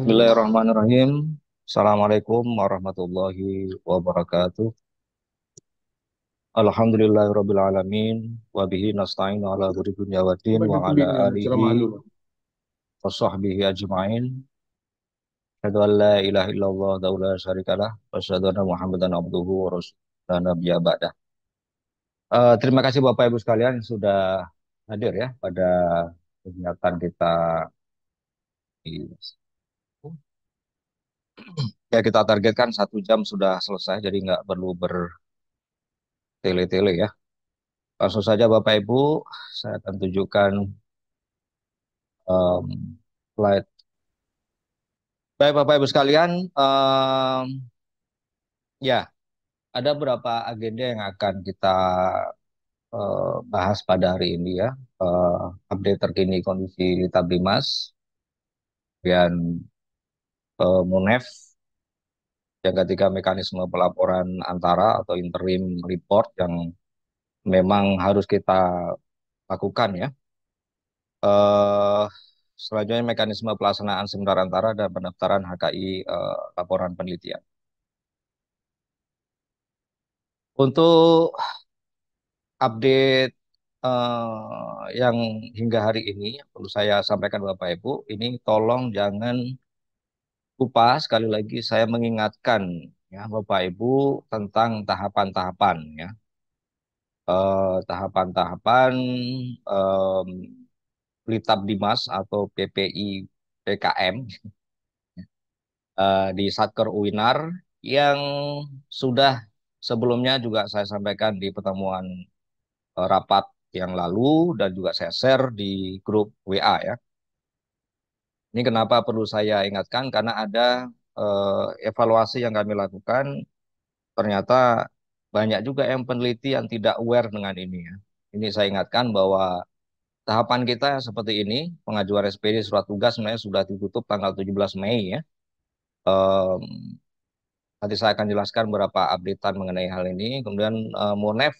Bismillahirrahmanirrahim. Assalamualaikum warahmatullahi wabarakatuh. Alhamdulillahirabbil alamin wa bihi nasta'inu ala umuri dunya waddin wa ala alihi wa sahbihi ajma'in. Asyhadu an la ilaha illallah wa la syarikalah wa asyhadu anna Muhammadan abduhu wa rasuluhu nabiyya ba'dah. Uh, terima kasih Bapak Ibu sekalian sudah hadir ya pada kegiatan kita ya kita targetkan satu jam sudah selesai jadi nggak perlu bertele-tele ya langsung saja Bapak Ibu saya akan tunjukkan um, slide baik Bapak Ibu sekalian um, ya ada beberapa agenda yang akan kita uh, bahas pada hari ini ya. Uh, update terkini kondisi Tabrimas, kemudian uh, eh, MUNEF, yang ketiga mekanisme pelaporan antara atau interim report yang memang harus kita lakukan ya. Uh, selanjutnya mekanisme pelaksanaan seminar antara dan pendaftaran HKI uh, laporan penelitian. Untuk update uh, yang hingga hari ini perlu saya sampaikan Bapak Ibu, ini tolong jangan lupa sekali lagi saya mengingatkan ya Bapak Ibu tentang tahapan-tahapan ya. tahapan eh, tahapan-tahapan um, eh, Litab Dimas atau PPI PKM uh, di Satker Uinar yang sudah sebelumnya juga saya sampaikan di pertemuan eh, rapat yang lalu dan juga saya share di grup WA ya. Ini kenapa perlu saya ingatkan karena ada eh, evaluasi yang kami lakukan ternyata banyak juga yang peneliti yang tidak aware dengan ini ya. Ini saya ingatkan bahwa tahapan kita seperti ini, pengajuan SPD surat tugas sebenarnya sudah ditutup tanggal 17 Mei ya. Um, Nanti saya akan jelaskan beberapa updatean mengenai hal ini. Kemudian uh, eh, MONEF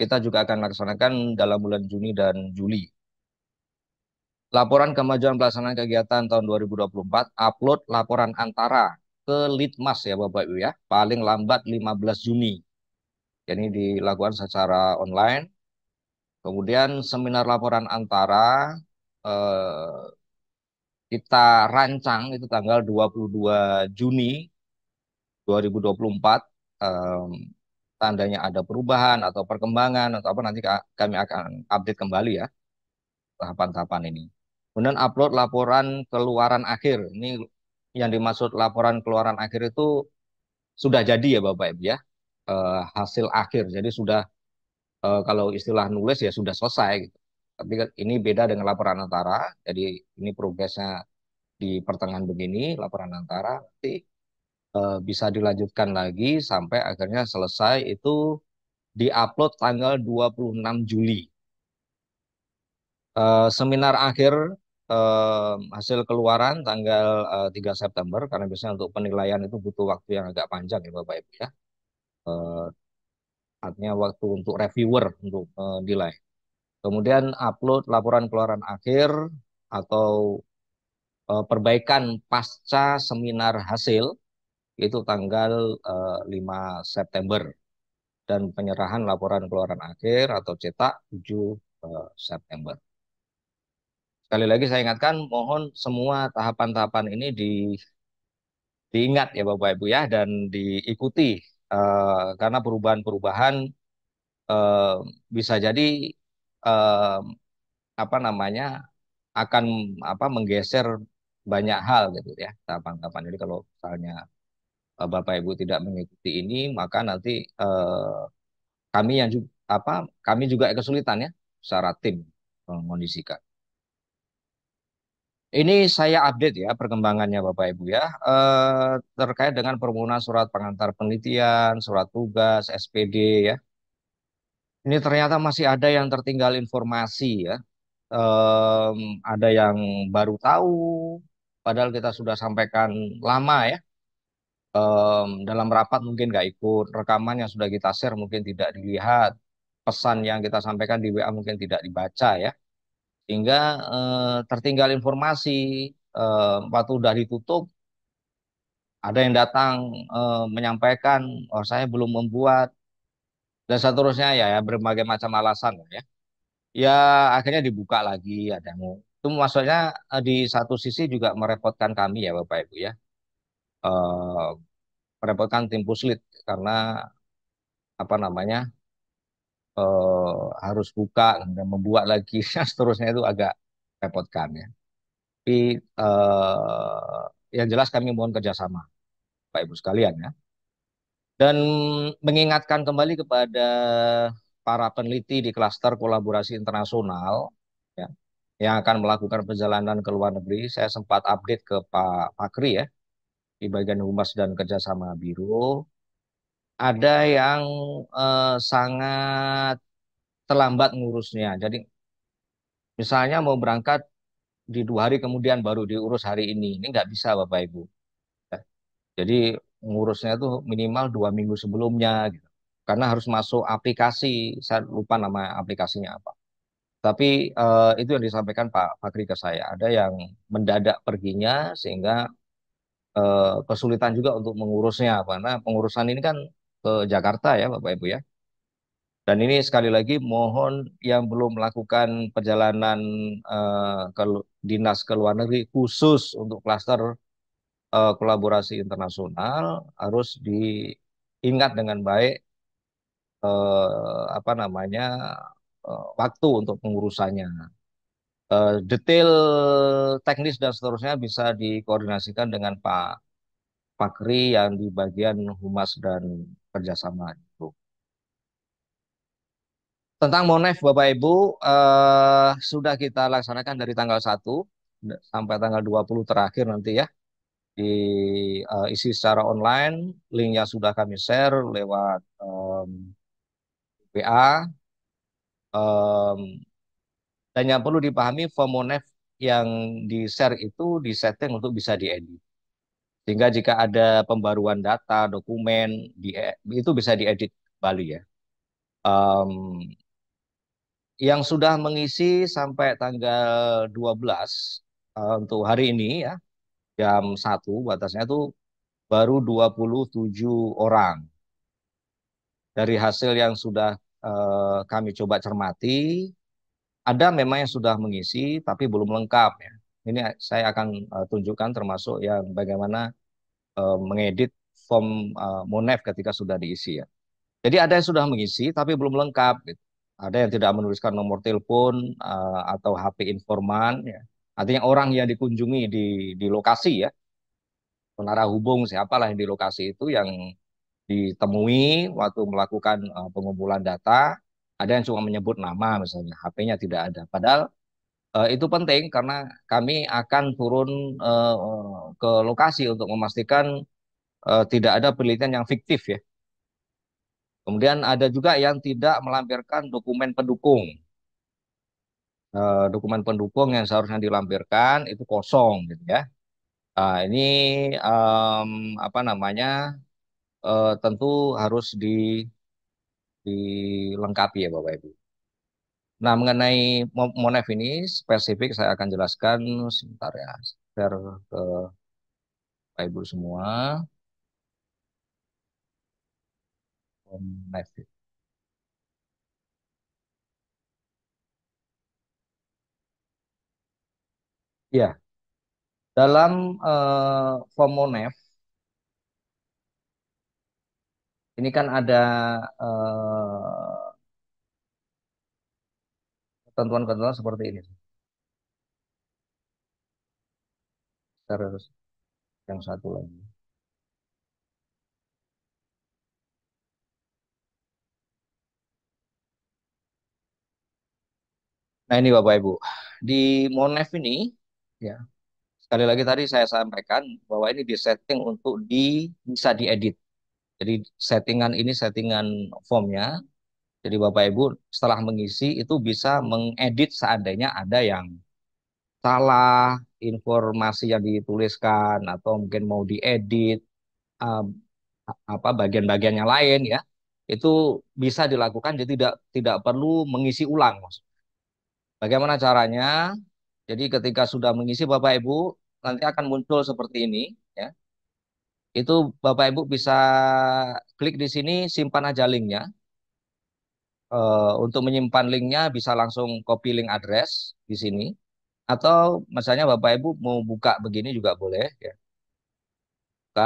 kita juga akan laksanakan dalam bulan Juni dan Juli. Laporan kemajuan pelaksanaan kegiatan tahun 2024, upload laporan antara ke Litmas ya Bapak Ibu ya, paling lambat 15 Juni. Jadi dilakukan secara online. Kemudian seminar laporan antara eh, kita rancang itu tanggal 22 Juni 2024 um, tandanya ada perubahan atau perkembangan atau apa nanti kami akan update kembali ya tahapan-tahapan ini. Kemudian upload laporan keluaran akhir. Ini yang dimaksud laporan keluaran akhir itu sudah jadi ya Bapak Ibu ya. E, hasil akhir. Jadi sudah e, kalau istilah nulis ya sudah selesai gitu. Tapi kan ini beda dengan laporan antara. Jadi ini progresnya di pertengahan begini, laporan antara nanti Eh, bisa dilanjutkan lagi sampai akhirnya selesai itu diupload tanggal 26 Juli. Eh, seminar akhir eh, hasil keluaran tanggal 3 September karena biasanya untuk penilaian itu butuh waktu yang agak panjang ya Bapak Ibu ya. artinya waktu untuk reviewer untuk eh, nilai. Kemudian upload laporan keluaran akhir atau perbaikan pasca seminar hasil itu tanggal uh, eh, 5 September dan penyerahan laporan keluaran akhir atau cetak 7 uh, eh, September. Sekali lagi saya ingatkan mohon semua tahapan-tahapan ini di diingat ya Bapak Ibu ya dan diikuti uh, karena perubahan-perubahan uh, bisa jadi uh, apa namanya akan apa menggeser banyak hal gitu ya tahapan-tahapan. Jadi kalau misalnya Eh, Bapak Ibu tidak mengikuti ini, maka nanti eh, kami yang juga, apa kami juga kesulitan ya secara tim mengondisikan. Ini saya update ya perkembangannya Bapak Ibu ya eh, terkait dengan permohonan surat pengantar penelitian, surat tugas, SPD ya. Ini ternyata masih ada yang tertinggal informasi ya. Eh, ada yang baru tahu, padahal kita sudah sampaikan lama ya um, dalam rapat mungkin nggak ikut, rekaman yang sudah kita share mungkin tidak dilihat, pesan yang kita sampaikan di WA mungkin tidak dibaca ya, sehingga uh, tertinggal informasi. Uh, waktu sudah ditutup, ada yang datang eh, menyampaikan oh saya belum membuat dan seterusnya ya, ya berbagai macam alasan ya ya akhirnya dibuka lagi ada yang itu maksudnya eh, di satu sisi juga merepotkan kami ya bapak ibu ya merepotkan tim puslit karena apa namanya eh, harus buka dan membuat lagi seterusnya itu agak repotkan ya. Tapi eh, yang jelas kami mohon kerjasama Pak Ibu sekalian ya. Dan mengingatkan kembali kepada para peneliti di klaster kolaborasi internasional ya, yang akan melakukan perjalanan ke luar negeri. Saya sempat update ke Pak Pakri ya, di bagian humas dan kerjasama biro, ada yang eh, sangat terlambat ngurusnya. Jadi misalnya mau berangkat di dua hari kemudian baru diurus hari ini, ini nggak bisa Bapak Ibu. Ya. Jadi ngurusnya itu minimal dua minggu sebelumnya, gitu. karena harus masuk aplikasi. Saya lupa nama aplikasinya apa. Tapi eh, itu yang disampaikan Pak Fakri ke saya. Ada yang mendadak perginya sehingga eh, kesulitan juga untuk mengurusnya karena pengurusan ini kan ke Jakarta ya Bapak Ibu ya. Dan ini sekali lagi mohon yang belum melakukan perjalanan eh, ke dinas ke luar negeri khusus untuk klaster eh, kolaborasi internasional harus diingat dengan baik eh, apa namanya eh, waktu untuk pengurusannya. Eh, detail teknis dan seterusnya bisa dikoordinasikan dengan Pak Pakri yang di bagian humas dan kerjasama itu. Tentang Monef Bapak Ibu eh, sudah kita laksanakan dari tanggal 1 sampai tanggal 20 terakhir nanti ya di uh, isi secara online linknya sudah kami share lewat um, WA um, dan yang perlu dipahami, Fomonef yang di-share itu disetting untuk bisa diedit. Sehingga jika ada pembaruan data, dokumen, di, itu bisa diedit kembali ya. Um, yang sudah mengisi sampai tanggal 12 uh, eh, untuk hari ini ya, jam 1 batasnya itu baru 27 orang. Dari hasil yang sudah uh, kami coba cermati, ada memang yang sudah mengisi tapi belum lengkap ya. Ini saya akan uh, tunjukkan termasuk ya bagaimana uh, mengedit form uh, Monef ketika sudah diisi ya. Jadi ada yang sudah mengisi tapi belum lengkap gitu. Ada yang tidak menuliskan nomor telepon uh, atau HP informan ya. Artinya orang yang dikunjungi di di lokasi ya. Penara hubung siapalah yang di lokasi itu yang ditemui waktu melakukan uh, pengumpulan data ada yang cuma menyebut nama misalnya HP-nya tidak ada padahal uh, itu penting karena kami akan turun uh, ke lokasi untuk memastikan uh, tidak ada penelitian yang fiktif ya kemudian ada juga yang tidak melampirkan dokumen pendukung uh, dokumen pendukung yang seharusnya dilampirkan itu kosong gitu ya uh, ini um, apa namanya uh, tentu harus di dilengkapi ya Bapak Ibu. Nah mengenai monef ini spesifik saya akan jelaskan sebentar ya. Share ke Bapak Ibu semua. Monef. Ya, dalam uh, form monef ini kan ada eh, ketentuan-ketentuan uh, seperti ini. Terus yang satu lagi. Nah ini Bapak Ibu, di Monef ini, ya sekali lagi tadi saya sampaikan bahwa ini disetting untuk di bisa diedit jadi settingan ini settingan formnya. Jadi Bapak Ibu setelah mengisi itu bisa mengedit seandainya ada yang salah informasi yang dituliskan atau mungkin mau diedit apa bagian bagiannya lain ya itu bisa dilakukan jadi tidak tidak perlu mengisi ulang Bagaimana caranya? Jadi ketika sudah mengisi Bapak Ibu nanti akan muncul seperti ini ya. Itu Bapak Ibu bisa klik di sini, simpan aja linknya. Uh, untuk menyimpan linknya bisa langsung copy link address di sini. Atau misalnya Bapak Ibu mau buka begini juga boleh. Ya. Buka,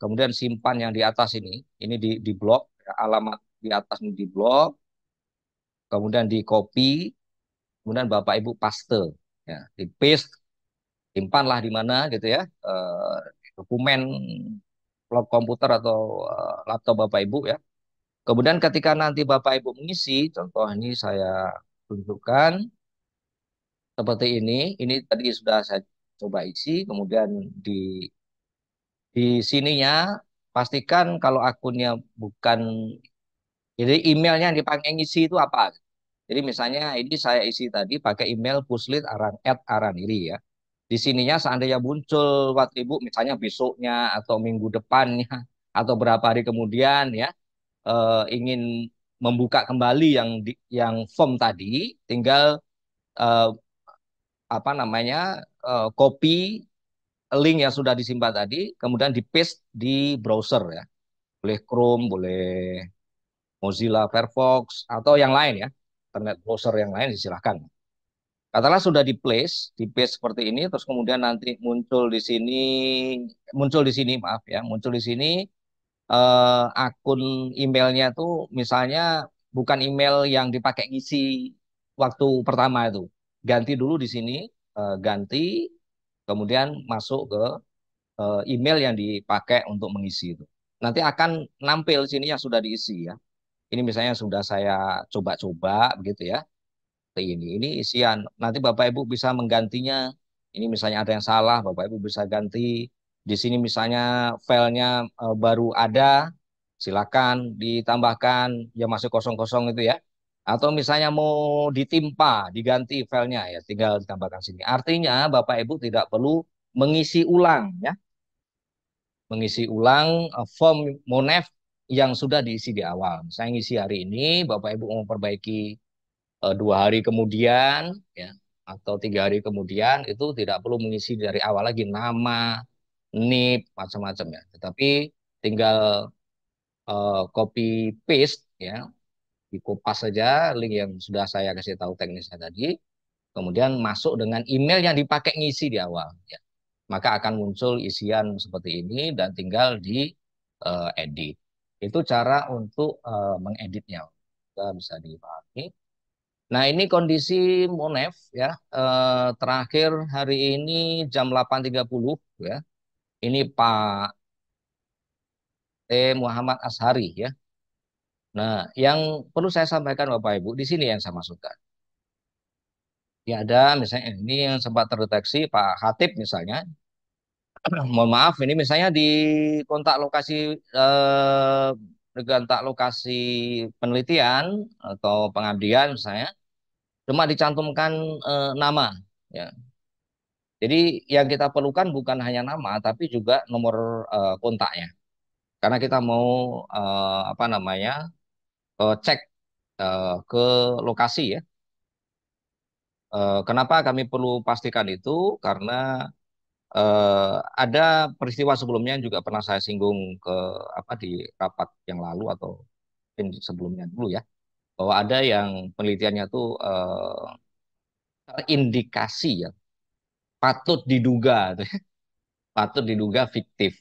kemudian simpan yang di atas ini. Ini di, di blok, ya, alamat di atas ini di blok. Kemudian di copy, kemudian Bapak Ibu paste. Ya, di paste simpanlah di mana gitu ya eh, dokumen komputer atau eh, laptop Bapak Ibu ya. Kemudian ketika nanti Bapak Ibu mengisi, contoh ini saya tunjukkan seperti ini. Ini tadi sudah saya coba isi, kemudian di di sininya pastikan kalau akunnya bukan jadi emailnya yang dipakai ngisi itu apa? Jadi misalnya ini saya isi tadi pakai email puslit aran at ini ya di sininya seandainya muncul ibu misalnya besoknya atau minggu depannya atau berapa hari kemudian ya uh, ingin membuka kembali yang yang form tadi tinggal uh, apa namanya uh, copy link yang sudah disimpan tadi kemudian di paste di browser ya boleh Chrome boleh Mozilla Firefox atau yang lain ya internet browser yang lain silahkan Katalah sudah di place, di base seperti ini, terus kemudian nanti muncul di sini, muncul di sini maaf ya, muncul di sini eh, akun emailnya tuh misalnya bukan email yang dipakai ngisi waktu pertama itu, ganti dulu di sini, eh, ganti, kemudian masuk ke eh, email yang dipakai untuk mengisi itu. Nanti akan nampil sini yang sudah diisi ya. Ini misalnya sudah saya coba-coba begitu ya ini. Ini isian. Nanti Bapak Ibu bisa menggantinya. Ini misalnya ada yang salah, Bapak Ibu bisa ganti. Di sini misalnya filenya eh, baru ada, silakan ditambahkan ya masih kosong-kosong itu ya. Atau misalnya mau ditimpa, diganti filenya ya tinggal ditambahkan sini. Artinya Bapak Ibu tidak perlu mengisi ulang ya. Mengisi ulang eh, form monef yang sudah diisi di awal. Saya ngisi hari ini, Bapak Ibu mau perbaiki Eh, dua hari kemudian ya atau tiga hari kemudian itu tidak perlu mengisi dari awal lagi nama nip macam-macam ya tetapi tinggal uh, copy paste ya dikupas saja link yang sudah saya kasih tahu teknisnya tadi kemudian masuk dengan email yang dipakai ngisi di awal ya maka akan muncul isian seperti ini dan tinggal di uh, edit itu cara untuk uh, mengeditnya. Kita bisa dipahami. Nah ini kondisi Monef ya eh, terakhir hari ini jam 8.30 ya. Ini Pak T. Muhammad Ashari ya. Nah yang perlu saya sampaikan Bapak Ibu di sini yang saya masukkan. Ya ada misalnya ini yang sempat terdeteksi Pak Hatip misalnya. Mohon maaf ini misalnya di kontak lokasi eh, tak lokasi penelitian atau pengabdian misalnya cuma dicantumkan e, nama ya jadi yang kita perlukan bukan hanya nama tapi juga nomor e, kontaknya karena kita mau e, apa namanya e, cek e, ke lokasi ya e, kenapa kami perlu pastikan itu karena Uh, ada peristiwa sebelumnya yang juga pernah saya singgung ke apa di rapat yang lalu atau sebelumnya dulu ya bahwa ada yang penelitiannya tuh eh, uh, terindikasi ya patut diduga gitu ya, patut diduga fiktif.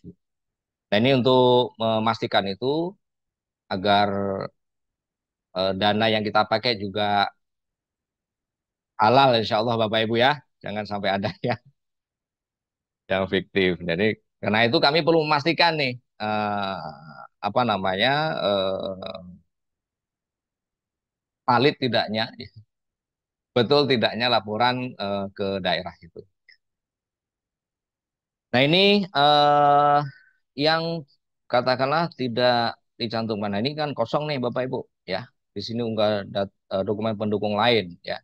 Nah ini untuk memastikan itu agar uh, dana yang kita pakai juga halal insya Allah Bapak Ibu ya jangan sampai ada yang yang fiktif. Jadi karena itu kami perlu memastikan nih uh, apa namanya uh, valid tidaknya, betul tidaknya laporan uh, ke daerah itu. Nah ini uh, yang katakanlah tidak dicantumkan. Nah, ini kan kosong nih Bapak Ibu ya. Di sini unggah dat, dokumen pendukung lain ya.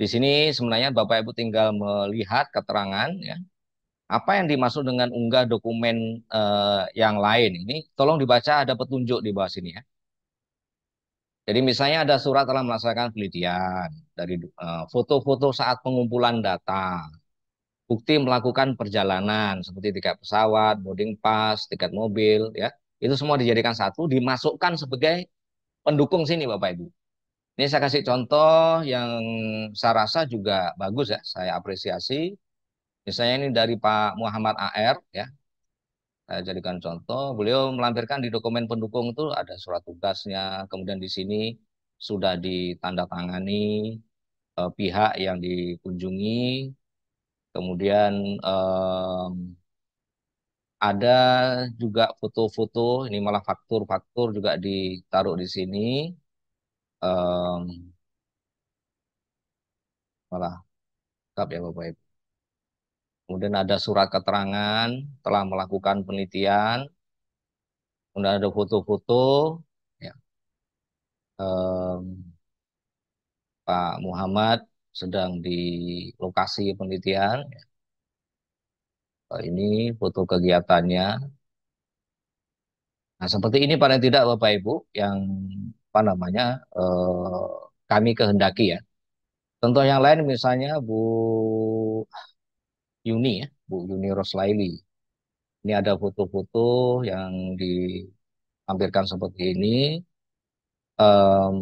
Di sini sebenarnya Bapak Ibu tinggal melihat keterangan ya apa yang dimaksud dengan unggah dokumen uh, yang lain ini tolong dibaca ada petunjuk di bawah sini ya. Jadi misalnya ada surat telah melaksanakan penelitian dari eh, foto-foto uh, saat pengumpulan data, bukti melakukan perjalanan seperti tiket pesawat, boarding pass, tiket mobil ya. Itu semua dijadikan satu dimasukkan sebagai pendukung sini Bapak Ibu. Ini saya kasih contoh yang saya rasa juga bagus ya, saya apresiasi Misalnya ini dari Pak Muhammad AR ya. Saya jadikan contoh, beliau melampirkan di dokumen pendukung itu ada surat tugasnya, kemudian di sini sudah ditandatangani eh, pihak yang dikunjungi, kemudian eh, ada juga foto-foto, ini malah faktur-faktur juga ditaruh di sini. Um, malah tetap ya Bapak Ibu. Kemudian ada surat keterangan telah melakukan penelitian. Kemudian ada foto-foto ya. Um, Pak Muhammad sedang di lokasi penelitian. Ya. Ini foto kegiatannya. Nah, seperti ini paling tidak Bapak Ibu yang apa namanya eh, kami kehendaki ya. Contoh yang lain misalnya Bu Yuni ya, Bu Yuni Roslaili. Ini ada foto-foto yang ditampilkan seperti ini. Um,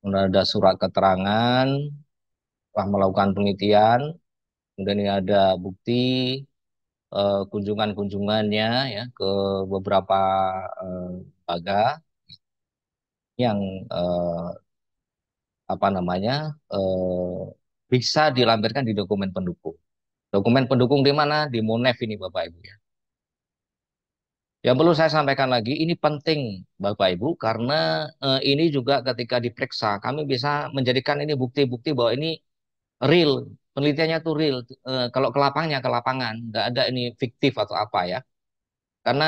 kemudian ada surat keterangan telah melakukan penelitian. Kemudian ini ada bukti kunjungan uh, eh, kunjungan -kunjungannya, ya ke beberapa uh, lembaga yang uh, apa namanya uh, bisa dilampirkan di dokumen pendukung. Dokumen pendukung di mana? Di MONEF ini Bapak Ibu ya. Yang perlu saya sampaikan lagi, ini penting Bapak Ibu karena e, ini juga ketika diperiksa kami bisa menjadikan ini bukti-bukti bahwa ini real, penelitiannya itu real. E, kalau ke lapangnya ke lapangan, nggak ada ini fiktif atau apa ya. Karena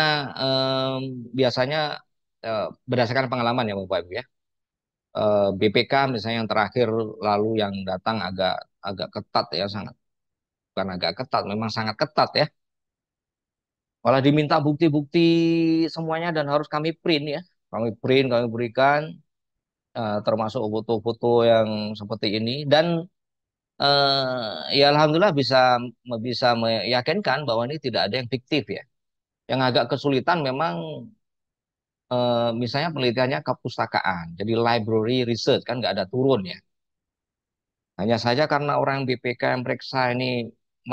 e, biasanya e, berdasarkan pengalaman ya Bapak Ibu ya. Eh, BPK misalnya yang terakhir lalu yang datang agak agak ketat ya sangat bukan agak ketat memang sangat ketat ya malah diminta bukti-bukti semuanya dan harus kami print ya kami print kami berikan eh, termasuk foto-foto yang seperti ini dan eh, ya alhamdulillah bisa bisa meyakinkan bahwa ini tidak ada yang fiktif ya yang agak kesulitan memang Eh, misalnya penelitiannya kepustakaan, jadi library research kan nggak ada turun ya. Hanya saja karena orang BPK yang periksa ini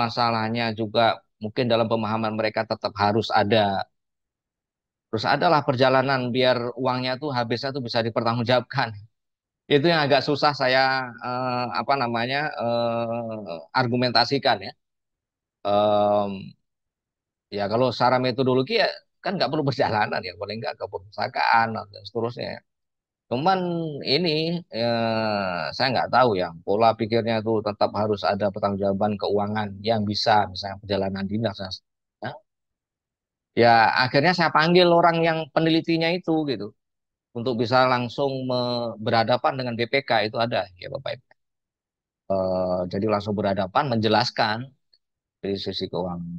masalahnya juga mungkin dalam pemahaman mereka tetap harus ada. Terus adalah perjalanan biar uangnya tuh habisnya tuh bisa dipertanggungjawabkan. Itu yang agak susah saya eh, apa namanya eh, argumentasikan ya. Eh, ya kalau secara metodologi ya kan nggak perlu perjalanan ya paling nggak ke perpustakaan dan seterusnya cuman ini ya, saya nggak tahu ya pola pikirnya itu tetap harus ada pertanggungjawaban keuangan yang bisa misalnya perjalanan dinas ya, ya akhirnya saya panggil orang yang penelitinya itu gitu untuk bisa langsung berhadapan dengan BPK itu ada ya bapak ibu e, jadi langsung berhadapan menjelaskan dari sisi keuangan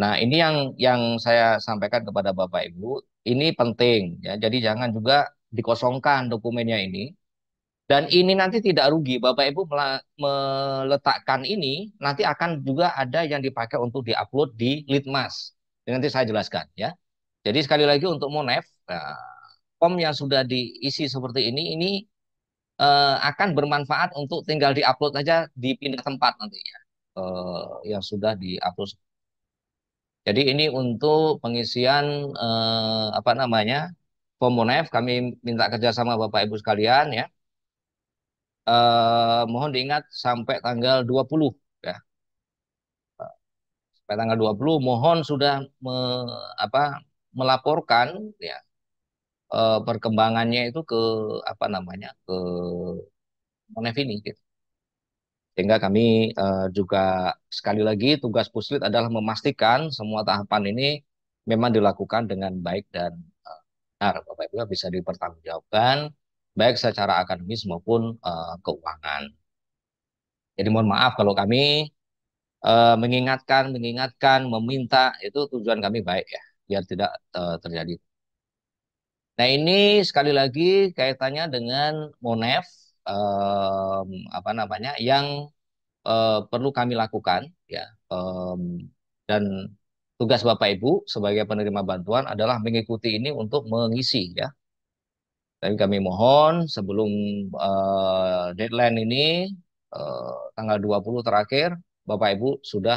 Nah, ini yang yang saya sampaikan kepada Bapak Ibu, ini penting ya. Jadi jangan juga dikosongkan dokumennya ini. Dan ini nanti tidak rugi, Bapak Ibu meletakkan ini nanti akan juga ada yang dipakai untuk diupload di Litmas. Nanti saya jelaskan ya. Jadi sekali lagi untuk monev ya, form yang sudah diisi seperti ini ini eh, akan bermanfaat untuk tinggal diupload saja di pindah tempat nanti ya. Eh, yang sudah diupload jadi ini untuk pengisian eh, apa namanya Pomonef kami minta kerjasama Bapak Ibu sekalian ya. Eh, mohon diingat sampai tanggal 20 ya. Sampai tanggal 20 mohon sudah me, apa melaporkan ya eh, perkembangannya itu ke apa namanya ke Monef ini gitu. Sehingga kami uh, juga sekali lagi tugas Puslit adalah memastikan semua tahapan ini memang dilakukan dengan baik dan uh, Bapak Ibu bisa dipertanggungjawabkan baik secara akademis maupun uh, keuangan. Jadi mohon maaf kalau kami uh, mengingatkan, mengingatkan, meminta itu tujuan kami baik ya, biar tidak uh, terjadi. Nah ini sekali lagi kaitannya dengan MONEF um, apa namanya yang uh, perlu kami lakukan ya um, dan tugas Bapak Ibu sebagai penerima bantuan adalah mengikuti ini untuk mengisi ya. Tapi kami mohon sebelum uh, deadline ini uh, tanggal 20 terakhir Bapak Ibu sudah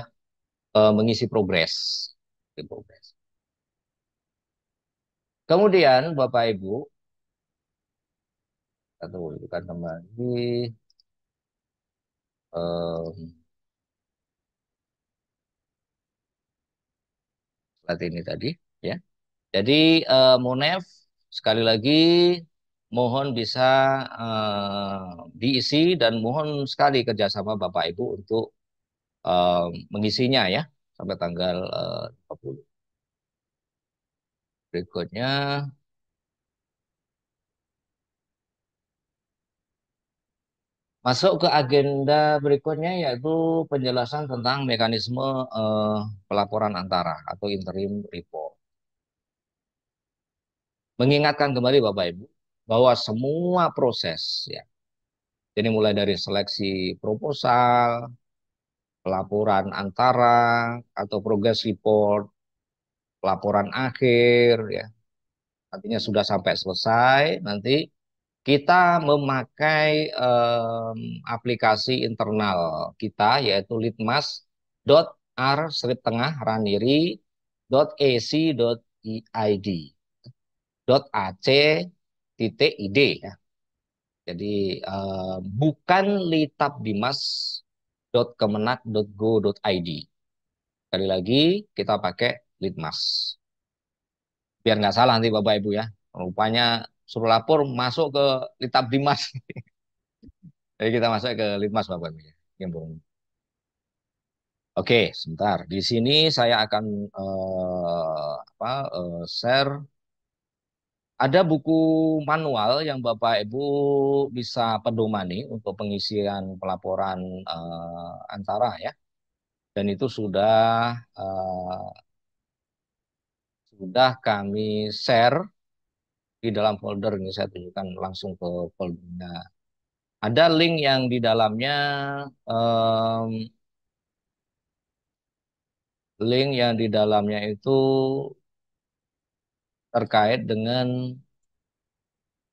uh, mengisi progres. Progress. Kemudian Bapak Ibu kita bukan kembali. Um, seperti ini tadi ya. Jadi uh, eh, Munef sekali lagi mohon bisa uh, diisi dan mohon sekali kerjasama Bapak Ibu untuk uh, mengisinya ya sampai tanggal uh, 20. Berikutnya Masuk ke agenda berikutnya yaitu penjelasan tentang mekanisme eh, pelaporan antara atau interim report. Mengingatkan kembali Bapak Ibu bahwa semua proses ya. Jadi mulai dari seleksi proposal, pelaporan antara atau progress report, laporan akhir ya. Artinya sudah sampai selesai nanti kita memakai um, aplikasi internal kita yaitu litmas.r strip tengah raniri .ac.id .ac titik id ya. Jadi um, bukan litabbimas.kemenak.go.id. Sekali lagi kita pakai litmas. Biar nggak salah nanti Bapak Ibu ya. Rupanya suruh lapor masuk ke Litab Dimas. Jadi kita masuk ke Litmas Bapak Ibu ya. Oke, sebentar. Di sini saya akan uh, apa, uh, share ada buku manual yang Bapak Ibu bisa pedomani untuk pengisian pelaporan uh, antara ya. Dan itu sudah uh, sudah kami share di dalam folder ini saya tunjukkan langsung ke foldernya. Ada link yang di dalamnya um, link yang di dalamnya itu terkait dengan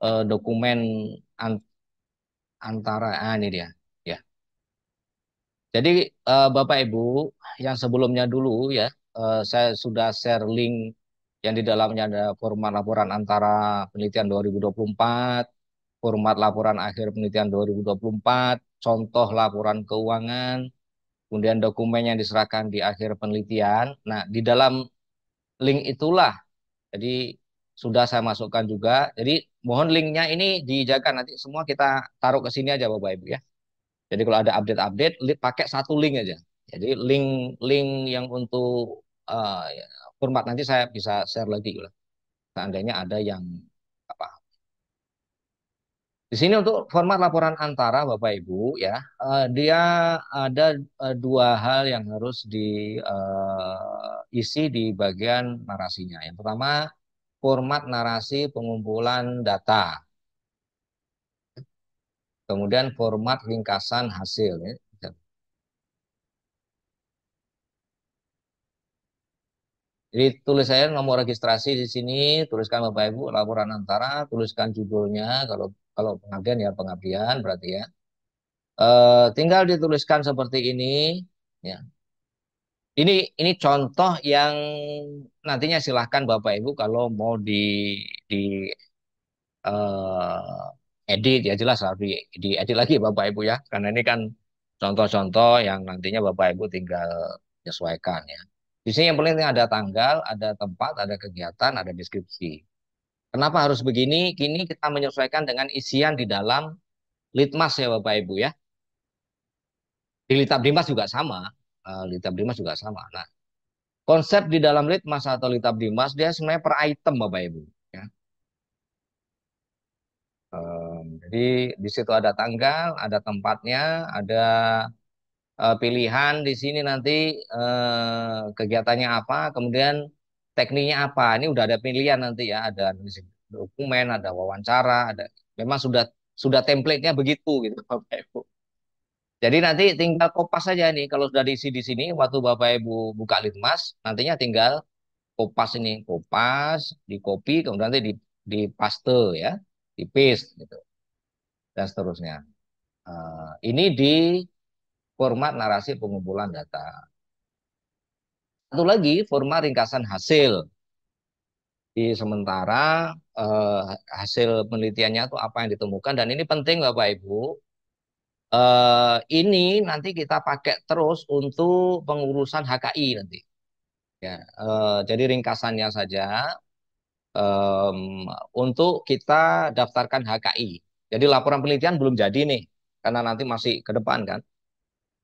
uh, dokumen antara ah, ini dia ya. Jadi uh, Bapak Ibu yang sebelumnya dulu ya uh, saya sudah share link yang di dalamnya ada format laporan antara penelitian 2024, format laporan akhir penelitian 2024, contoh laporan keuangan, kemudian dokumen yang diserahkan di akhir penelitian. Nah, di dalam link itulah, jadi sudah saya masukkan juga. Jadi mohon linknya ini dijaga nanti semua kita taruh ke sini aja Bapak Ibu ya. Jadi kalau ada update-update, pakai satu link aja. Jadi link-link yang untuk uh, Hormat nanti saya bisa share lagi gitu lah. Seandainya ada yang apa. Di sini untuk format laporan antara Bapak Ibu ya, uh, dia ada uh, dua hal yang harus diisi eh, di bagian narasinya. Yang pertama format narasi pengumpulan data kemudian format ringkasan hasil. Ya. Jadi tulis saya nomor registrasi di sini, tuliskan Bapak Ibu laporan antara, tuliskan judulnya kalau kalau pengabdian ya pengabdian berarti ya. E, tinggal dituliskan seperti ini ya. Ini ini contoh yang nantinya silahkan Bapak Ibu kalau mau di di e, edit ya jelas harus di, di edit lagi Bapak Ibu ya karena ini kan contoh-contoh yang nantinya Bapak Ibu tinggal sesuaikan ya. Di sini yang penting ada tanggal, ada tempat, ada kegiatan, ada deskripsi. Kenapa harus begini? Kini kita menyesuaikan dengan isian di dalam litmas ya Bapak Ibu ya. Di litab dimas juga sama. Uh, dimas juga sama. Nah, konsep di dalam litmas atau litab dimas dia sebenarnya per item Bapak Ibu. Ya. Um, jadi di situ ada tanggal, ada tempatnya, ada uh, pilihan di sini nanti uh, kegiatannya apa, kemudian tekniknya apa. Ini udah ada pilihan nanti ya, ada dokumen, ada wawancara, ada memang sudah sudah template-nya begitu gitu Bapak Ibu. Jadi nanti tinggal kopas saja nih kalau sudah diisi di sini waktu Bapak Ibu buka litmas, nantinya tinggal kopas ini, kopas, di copy kemudian nanti di di paste ya, di paste gitu. Dan seterusnya. Uh, ini di format narasi pengumpulan data. Satu lagi, format ringkasan hasil. Di sementara eh, hasil penelitiannya itu apa yang ditemukan dan ini penting Bapak Ibu. Eh, ini nanti kita pakai terus untuk pengurusan HKI nanti. Ya, eh, jadi ringkasannya saja eh, untuk kita daftarkan HKI. Jadi laporan penelitian belum jadi nih, karena nanti masih ke depan kan.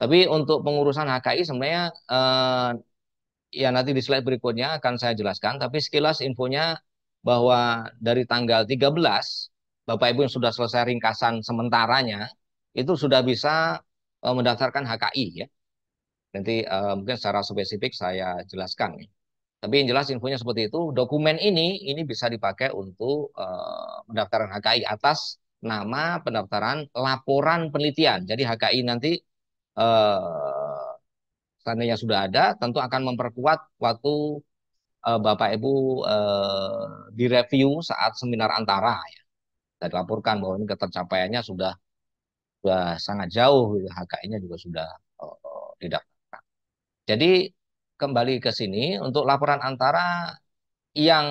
Tapi untuk pengurusan HKI sebenarnya eh, ya nanti di slide berikutnya akan saya jelaskan. Tapi sekilas infonya bahwa dari tanggal 13 Bapak Ibu yang sudah selesai ringkasan sementaranya itu sudah bisa eh, mendaftarkan HKI ya. Nanti eh, mungkin secara spesifik saya jelaskan. Tapi yang jelas infonya seperti itu. Dokumen ini ini bisa dipakai untuk eh, pendaftaran HKI atas nama pendaftaran laporan penelitian. Jadi HKI nanti eh, seandainya sudah ada, tentu akan memperkuat waktu eh, Bapak Ibu eh, direview saat seminar antara. Ya. Saya dilaporkan bahwa ini ketercapaiannya sudah sudah sangat jauh, gitu. HKI-nya juga sudah eh, didapatkan. Jadi kembali ke sini untuk laporan antara yang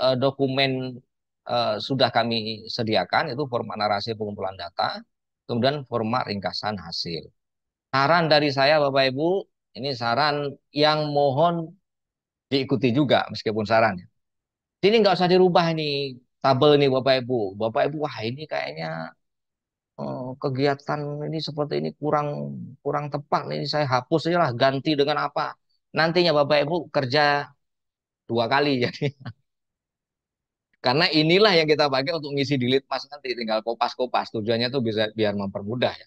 eh, dokumen eh, sudah kami sediakan itu format narasi pengumpulan data, kemudian format ringkasan hasil saran dari saya Bapak Ibu, ini saran yang mohon diikuti juga meskipun saran. Ya. Ini nggak usah dirubah ini tabel nih Bapak Ibu. Bapak Ibu wah ini kayaknya eh, kegiatan ini seperti ini kurang kurang tepat ini saya hapus aja lah ganti dengan apa. Nantinya Bapak Ibu kerja dua kali jadi. Karena inilah yang kita pakai untuk ngisi di litmas nanti tinggal kopas-kopas. Tujuannya tuh bisa biar mempermudah ya.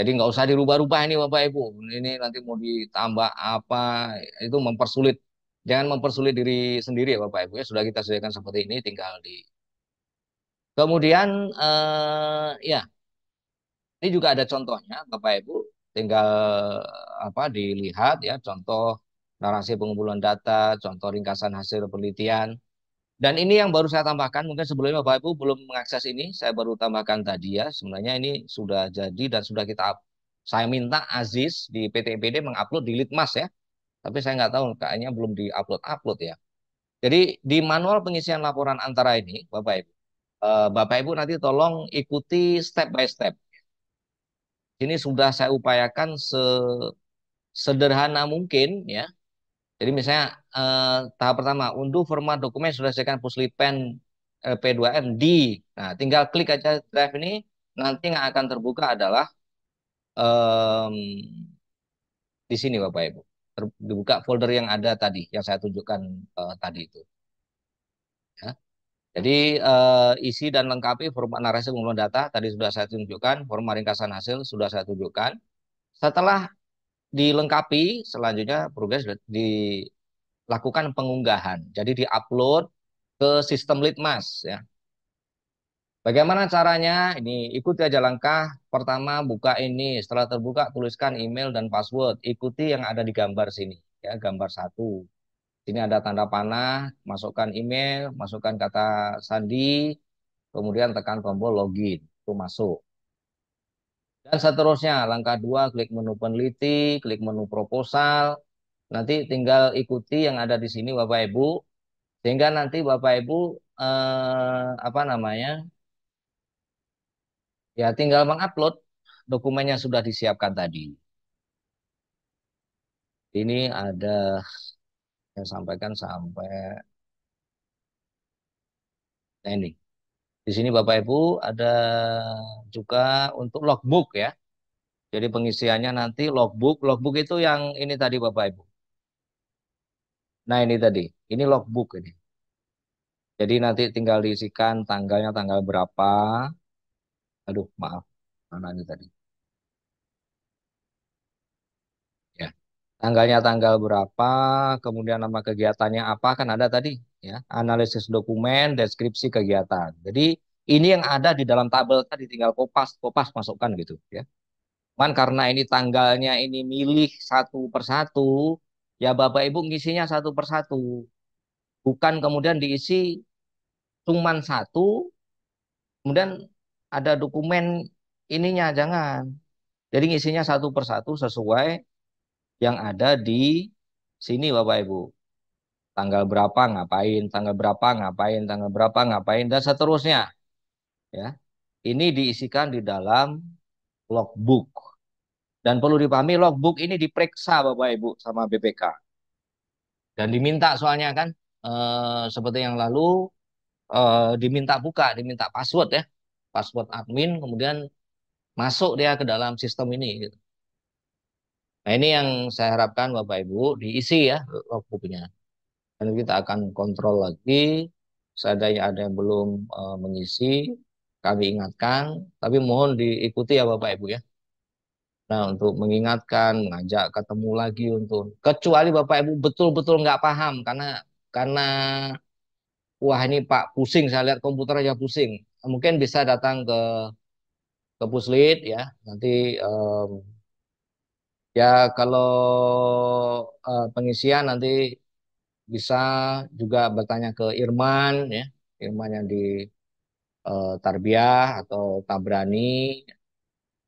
Jadi nggak usah dirubah-rubah ini Bapak Ibu. Ini nanti mau ditambah apa itu mempersulit. Jangan mempersulit diri sendiri ya Bapak Ibu. Ya sudah kita sediakan seperti ini tinggal di Kemudian eh, ya ini juga ada contohnya Bapak Ibu tinggal apa dilihat ya contoh narasi pengumpulan data, contoh ringkasan hasil penelitian. Dan ini yang baru saya tambahkan, mungkin sebelumnya Bapak Ibu belum mengakses ini, saya baru tambahkan tadi ya. Sebenarnya ini sudah jadi dan sudah kita Saya minta Aziz di PT PD mengupload di Litmas ya. Tapi saya nggak tahu, kayaknya belum di upload upload ya. Jadi di manual pengisian laporan antara ini, Bapak Ibu, eh, Bapak Ibu nanti tolong ikuti step by step. Ini sudah saya upayakan se-sederhana mungkin ya jadi misalnya eh, tahap pertama untuk format dokumen sudah disediakan Puslipen eh, P2M di. Nah, tinggal klik aja drive ini nanti yang akan terbuka adalah eh, di sini Bapak Ibu. terbuka folder yang ada tadi yang saya tunjukkan eh, tadi itu. Ya. Jadi eh, isi dan lengkapi format narasi pengumpulan data tadi sudah saya tunjukkan, format ringkasan hasil sudah saya tunjukkan. Setelah dilengkapi selanjutnya progres dilakukan pengunggahan. Jadi diupload ke sistem Litmas ya. Bagaimana caranya? Ini ikuti aja langkah pertama buka ini, setelah terbuka tuliskan email dan password. Ikuti yang ada di gambar sini ya, gambar satu. Sini ada tanda panah, masukkan email, masukkan kata sandi, kemudian tekan tombol login, itu masuk dan seterusnya. Langkah dua, klik menu peneliti, klik menu proposal. Nanti tinggal ikuti yang ada di sini Bapak Ibu. Sehingga nanti Bapak Ibu eh, apa namanya? Ya, tinggal mengupload dokumen yang sudah disiapkan tadi. Ini ada yang sampaikan sampai nah ini. Di sini Bapak Ibu ada juga untuk logbook ya. Jadi pengisiannya nanti logbook. Logbook itu yang ini tadi Bapak Ibu. Nah ini tadi, ini logbook ini. Jadi nanti tinggal diisikan tanggalnya tanggal berapa. Aduh maaf, mana ini tadi. tanggalnya tanggal berapa, kemudian nama kegiatannya apa, kan ada tadi ya, analisis dokumen, deskripsi kegiatan. Jadi ini yang ada di dalam tabel tadi tinggal kopas, kopas masukkan gitu ya. Cuman karena ini tanggalnya ini milih satu persatu, ya Bapak Ibu ngisinya satu persatu. Bukan kemudian diisi cuman satu, kemudian ada dokumen ininya jangan. Jadi ngisinya satu persatu sesuai yang ada di sini Bapak Ibu. Tanggal berapa ngapain, tanggal berapa ngapain, tanggal berapa ngapain dan seterusnya. Ya. Ini diisikan di dalam logbook. Dan perlu dipahami logbook ini diperiksa Bapak Ibu sama BPK. Dan diminta soalnya kan e, seperti yang lalu e, diminta buka, diminta password ya. Password admin kemudian masuk dia ke dalam sistem ini gitu. Nah ini yang saya harapkan Bapak Ibu diisi ya logbooknya. Dan kita akan kontrol lagi seandainya ada yang belum e, mengisi kami ingatkan, tapi mohon diikuti ya Bapak Ibu ya. Nah untuk mengingatkan, mengajak ketemu lagi untuk kecuali Bapak Ibu betul-betul nggak paham karena karena wah ini Pak pusing saya lihat komputer aja pusing. Mungkin bisa datang ke ke Puslit ya nanti. E, Ya kalau uh, pengisian nanti bisa juga bertanya ke Irman ya, Irman yang di uh, Tarbiyah atau Tabrani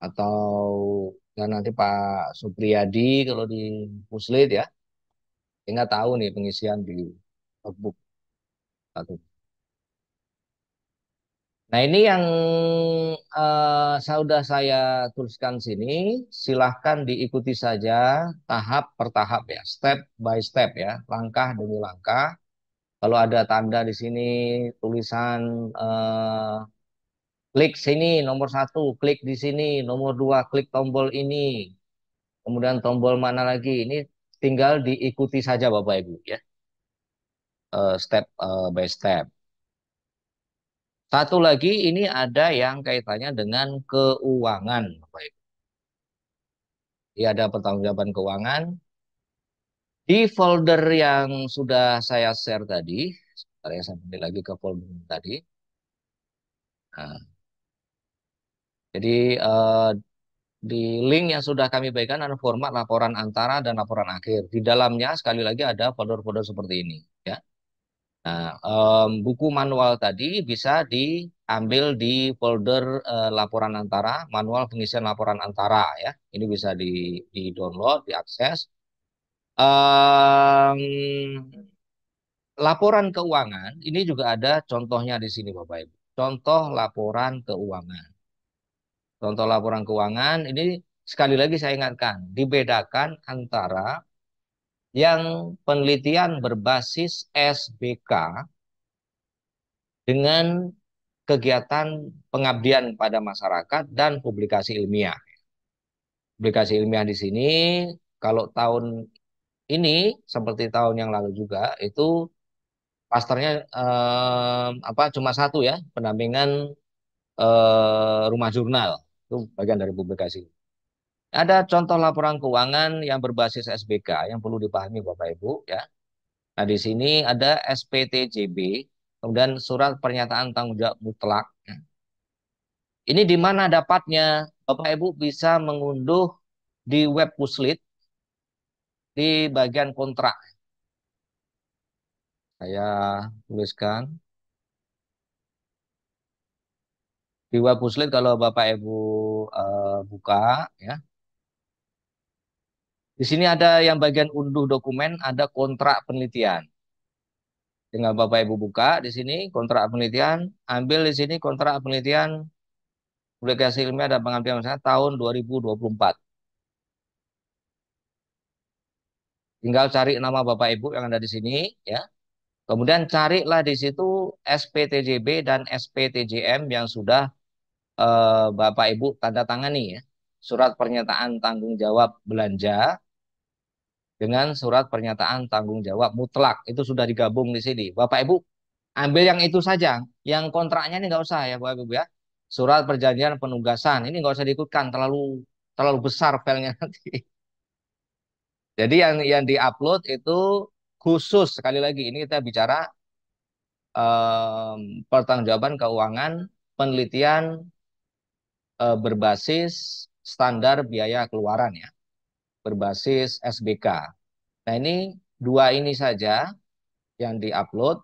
atau dan nanti Pak Supriyadi kalau di Puslit ya. ingat tahu nih pengisian di notebook. Satu. Nah ini yang uh, sudah saya tuliskan sini, silahkan diikuti saja tahap per tahap ya, step by step ya, langkah demi langkah. Kalau ada tanda di sini tulisan uh, klik sini nomor satu, klik di sini nomor dua, klik tombol ini, kemudian tombol mana lagi, ini tinggal diikuti saja Bapak Ibu ya, uh, step uh, by step. Satu lagi ini ada yang kaitannya dengan keuangan. Bapak ada pertanggungjawaban keuangan. Di folder yang sudah saya share tadi, sebentar ya saya kembali lagi ke folder tadi. Nah, jadi eh, di link yang sudah kami bagikan ada format laporan antara dan laporan akhir. Di dalamnya sekali lagi ada folder-folder seperti ini. Ya. Nah, um, buku manual tadi bisa diambil di folder uh, laporan antara, manual pengisian laporan antara ya. Ini bisa di, di download, diakses. Um, laporan keuangan ini juga ada contohnya di sini Bapak Ibu. Contoh laporan keuangan. Contoh laporan keuangan ini sekali lagi saya ingatkan, dibedakan antara yang penelitian berbasis SBK dengan kegiatan pengabdian pada masyarakat dan publikasi ilmiah. Publikasi ilmiah di sini kalau tahun ini seperti tahun yang lalu juga itu pasternya eh, apa cuma satu ya pendampingan eh, rumah jurnal itu bagian dari publikasi. Ada contoh laporan keuangan yang berbasis SBK yang perlu dipahami Bapak Ibu ya. Nah, di sini ada SPTJB, kemudian surat pernyataan tanggung jawab mutlak. Ini di mana dapatnya? Bapak Ibu bisa mengunduh di web Puslit di bagian kontrak. Saya tuliskan di web Puslit kalau Bapak Ibu uh, buka ya di sini ada yang bagian unduh dokumen, ada kontrak penelitian. Tinggal Bapak Ibu buka di sini kontrak penelitian, ambil di sini kontrak penelitian publikasi ilmiah dan pengabdian masyarakat tahun 2024. Tinggal cari nama Bapak Ibu yang ada di sini ya. Kemudian carilah di situ SPTJB dan SPTJM yang sudah eh, Bapak Ibu tanda tangani ya surat pernyataan tanggung jawab belanja dengan surat pernyataan tanggung jawab mutlak itu sudah digabung di sini. Bapak Ibu ambil yang itu saja, yang kontraknya ini nggak usah ya Bapak Ibu ya. Surat perjanjian penugasan ini nggak usah diikutkan terlalu terlalu besar filenya nanti. Jadi yang yang diupload itu khusus sekali lagi ini kita bicara um, pertanggungjawaban keuangan penelitian uh, berbasis standar biaya keluaran ya berbasis SBK. Nah ini dua ini saja yang diupload.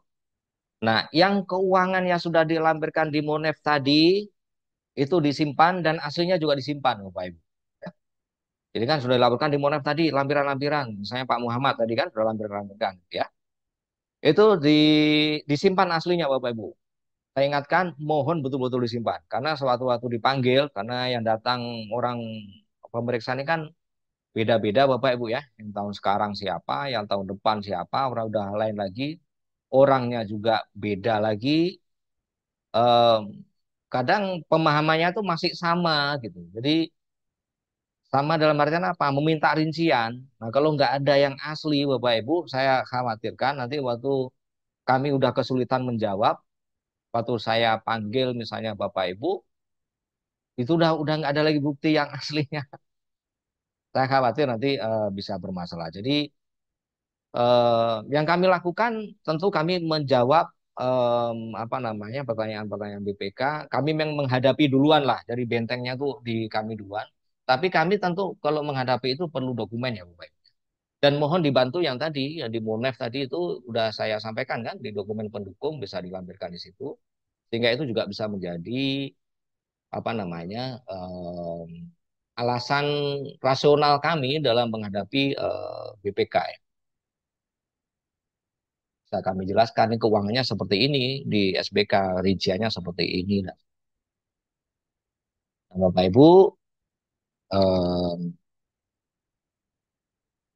Nah yang keuangan yang sudah dilampirkan di Monef tadi itu disimpan dan aslinya juga disimpan Bapak Ibu. Ya. Jadi kan sudah dilaporkan di Monef tadi lampiran-lampiran, misalnya Pak Muhammad tadi kan sudah lampiran-lampiran ya. Itu di, disimpan aslinya Bapak Ibu. Saya ingatkan mohon betul-betul disimpan karena suatu waktu dipanggil karena yang datang orang pemeriksaan ini kan Beda-beda Bapak Ibu ya, yang tahun sekarang siapa, yang tahun depan siapa, orang udah lain lagi, orangnya juga beda lagi. Um, kadang pemahamannya tuh masih sama gitu. Jadi sama dalam artian apa? Meminta rincian. Nah kalau nggak ada yang asli Bapak Ibu, saya khawatirkan nanti waktu kami udah kesulitan menjawab, waktu saya panggil misalnya Bapak Ibu, itu udah udah nggak ada lagi bukti yang aslinya saya khawatir nanti uh, bisa bermasalah. Jadi uh, yang kami lakukan tentu kami menjawab um, apa namanya pertanyaan-pertanyaan BPK. Kami memang menghadapi duluan lah dari bentengnya tuh di kami duluan. Tapi kami tentu kalau menghadapi itu perlu dokumen ya, Bu Dan mohon dibantu yang tadi, yang di MUNEF tadi itu udah saya sampaikan kan di dokumen pendukung bisa dilampirkan di situ. Sehingga itu juga bisa menjadi apa namanya um, alasan rasional kami dalam menghadapi uh, eh, BPK. Saya kami jelaskan ini keuangannya seperti ini di SBK rinciannya seperti ini. Nah, Bapak Ibu, um,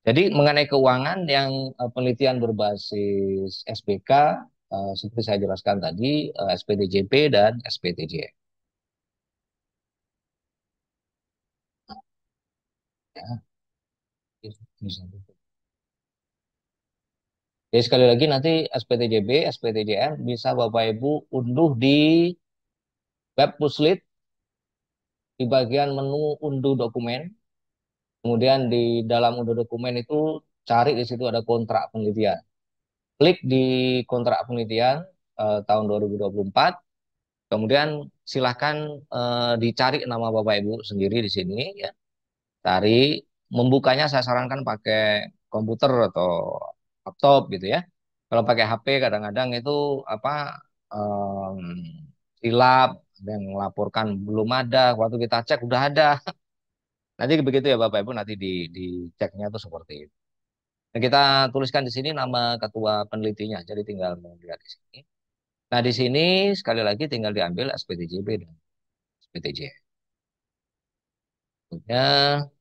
jadi mengenai keuangan yang uh, penelitian berbasis SBK, uh, seperti saya jelaskan tadi, uh, SPDJP dan SPTJM. Ya, Jadi ya, ya. sekali lagi nanti SPTJB, SPTJR bisa Bapak Ibu unduh di web Puslit di bagian menu unduh dokumen. Kemudian di dalam unduh dokumen itu cari di situ ada kontrak penelitian. Klik di kontrak penelitian eh, tahun 2024. Kemudian silahkan eh, dicari nama Bapak Ibu sendiri di sini ya. Tari membukanya saya sarankan pakai komputer atau laptop gitu ya. Kalau pakai HP kadang-kadang itu apa um, mmm, silap dan melaporkan belum ada. Waktu kita cek udah ada. Nanti begitu ya Bapak Ibu nanti di ceknya itu seperti itu. dan nah, kita tuliskan di sini nama ketua penelitinya. Jadi tinggal melihat di sini. Nah di sini sekali lagi tinggal diambil SPTJB dan SPTJ. Berikutnya.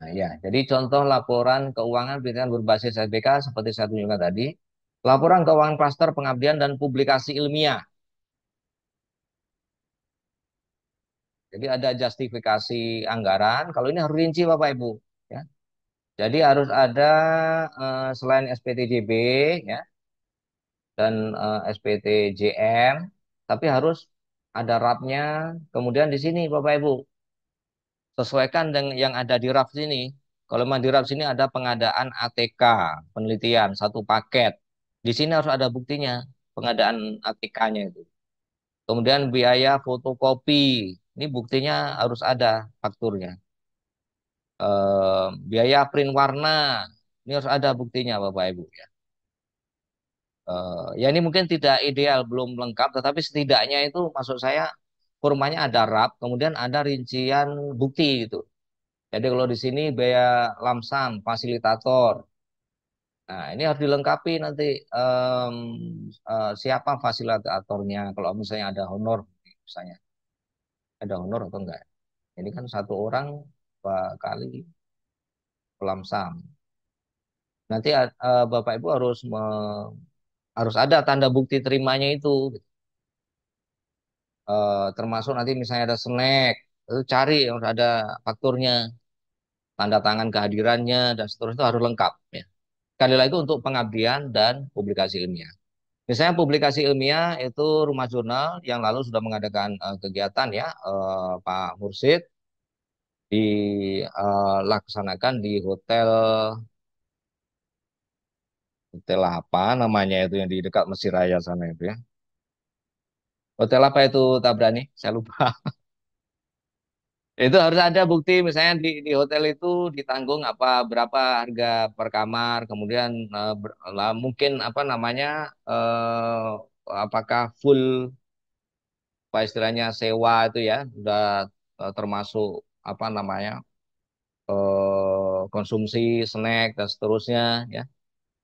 Nah, ya, jadi contoh laporan keuangan penelitian berbasis SBK seperti saya tunjukkan tadi. Laporan keuangan klaster pengabdian dan publikasi ilmiah. Jadi ada justifikasi anggaran. Kalau ini harus rinci Bapak Ibu. Ya. Jadi harus ada uh, selain SPTJB ya, dan uh, eh, SPTJM, tapi harus ada rapnya. Kemudian di sini Bapak Ibu, sesuaikan dengan yang ada di raf sini. Kalau memang di raf sini ada pengadaan ATK, penelitian, satu paket. Di sini harus ada buktinya, pengadaan ATK-nya itu. Kemudian biaya fotokopi, ini buktinya harus ada fakturnya. E, biaya print warna, ini harus ada buktinya Bapak Ibu ya uh, ya ini mungkin tidak ideal belum lengkap tetapi setidaknya itu maksud saya kurmanya ada rap kemudian ada rincian bukti gitu jadi kalau di sini biaya lamsam fasilitator nah ini harus dilengkapi nanti um, uh, siapa fasilitatornya kalau misalnya ada honor misalnya ada honor atau enggak ini kan satu orang dua kali lamsam nanti uh, bapak ibu harus harus ada tanda bukti terimanya itu uh, termasuk nanti misalnya ada snack itu cari harus ada fakturnya tanda tangan kehadirannya dan seterusnya itu harus lengkap ya. kali lagi untuk pengabdian dan publikasi ilmiah misalnya publikasi ilmiah itu rumah jurnal yang lalu sudah mengadakan uh, kegiatan ya uh, Pak Mursid dilaksanakan uh, di hotel hotel apa namanya itu yang di dekat Mesir Raya sana itu ya hotel apa itu Tabrani saya lupa itu harus ada bukti misalnya di, di hotel itu ditanggung apa berapa harga per kamar kemudian eh, ber, lah, mungkin apa namanya eh, apakah full apa istilahnya sewa itu ya sudah eh, termasuk apa namanya eh, konsumsi snack dan seterusnya ya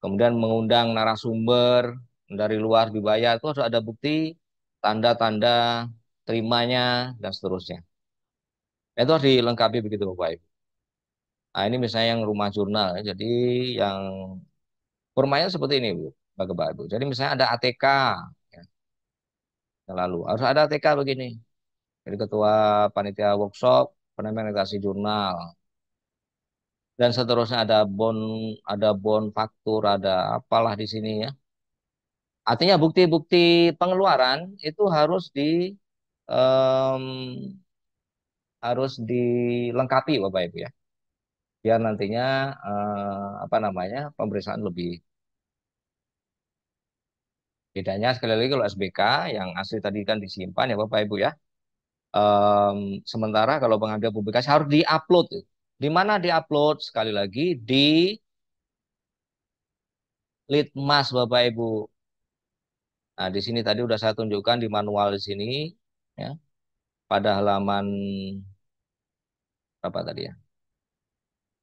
kemudian mengundang narasumber dari luar dibayar itu harus ada bukti tanda-tanda terimanya dan seterusnya. Itu harus dilengkapi begitu Bapak Ibu. Nah, ini misalnya yang rumah jurnal ya. Jadi yang permainan seperti ini Bu, Bapak Ibu. Jadi misalnya ada ATK ya. Lalu harus ada ATK begini. Jadi ketua panitia workshop penempelitasi jurnal dan seterusnya ada bon ada bon faktur ada apalah di sini ya artinya bukti-bukti pengeluaran itu harus di um, harus dilengkapi bapak ibu ya biar nantinya uh, apa namanya pemeriksaan lebih bedanya sekali lagi kalau SBK yang asli tadi kan disimpan ya bapak ibu ya um, sementara kalau pengambil publikasi harus diupload di mana diupload? Sekali lagi di Litmas Bapak Ibu. Nah, di sini tadi udah saya tunjukkan di manual di sini ya. Pada halaman berapa tadi ya?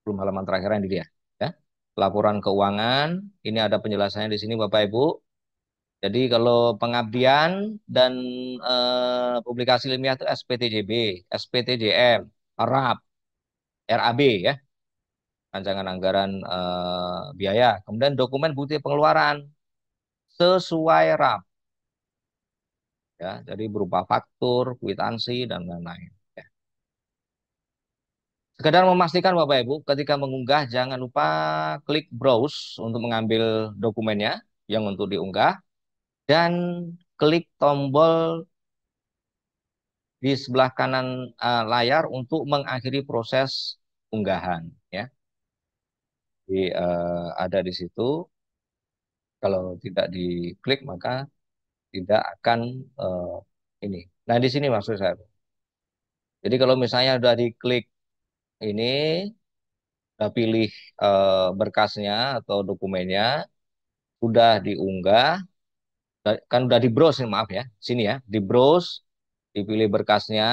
Belum halaman terakhir yang di dia ya. Laporan keuangan, ini ada penjelasannya di sini Bapak Ibu. Jadi kalau pengabdian dan eh, publikasi ilmiah itu SPTJB, SPTJM, RAP, RAB ya rancangan anggaran eh, biaya kemudian dokumen bukti pengeluaran sesuai RAP ya jadi berupa faktur kwitansi dan lain-lain ya. sekedar memastikan bapak ibu ketika mengunggah jangan lupa klik browse untuk mengambil dokumennya yang untuk diunggah dan klik tombol di sebelah kanan uh, layar untuk mengakhiri proses unggahan ya. Di, uh, eh, ada di situ. Kalau tidak diklik maka tidak akan uh, ini. Nah di sini maksud saya. Jadi kalau misalnya sudah diklik ini, sudah pilih uh, berkasnya atau dokumennya, sudah diunggah, kan sudah di browse maaf ya, sini ya, di browse dipilih berkasnya,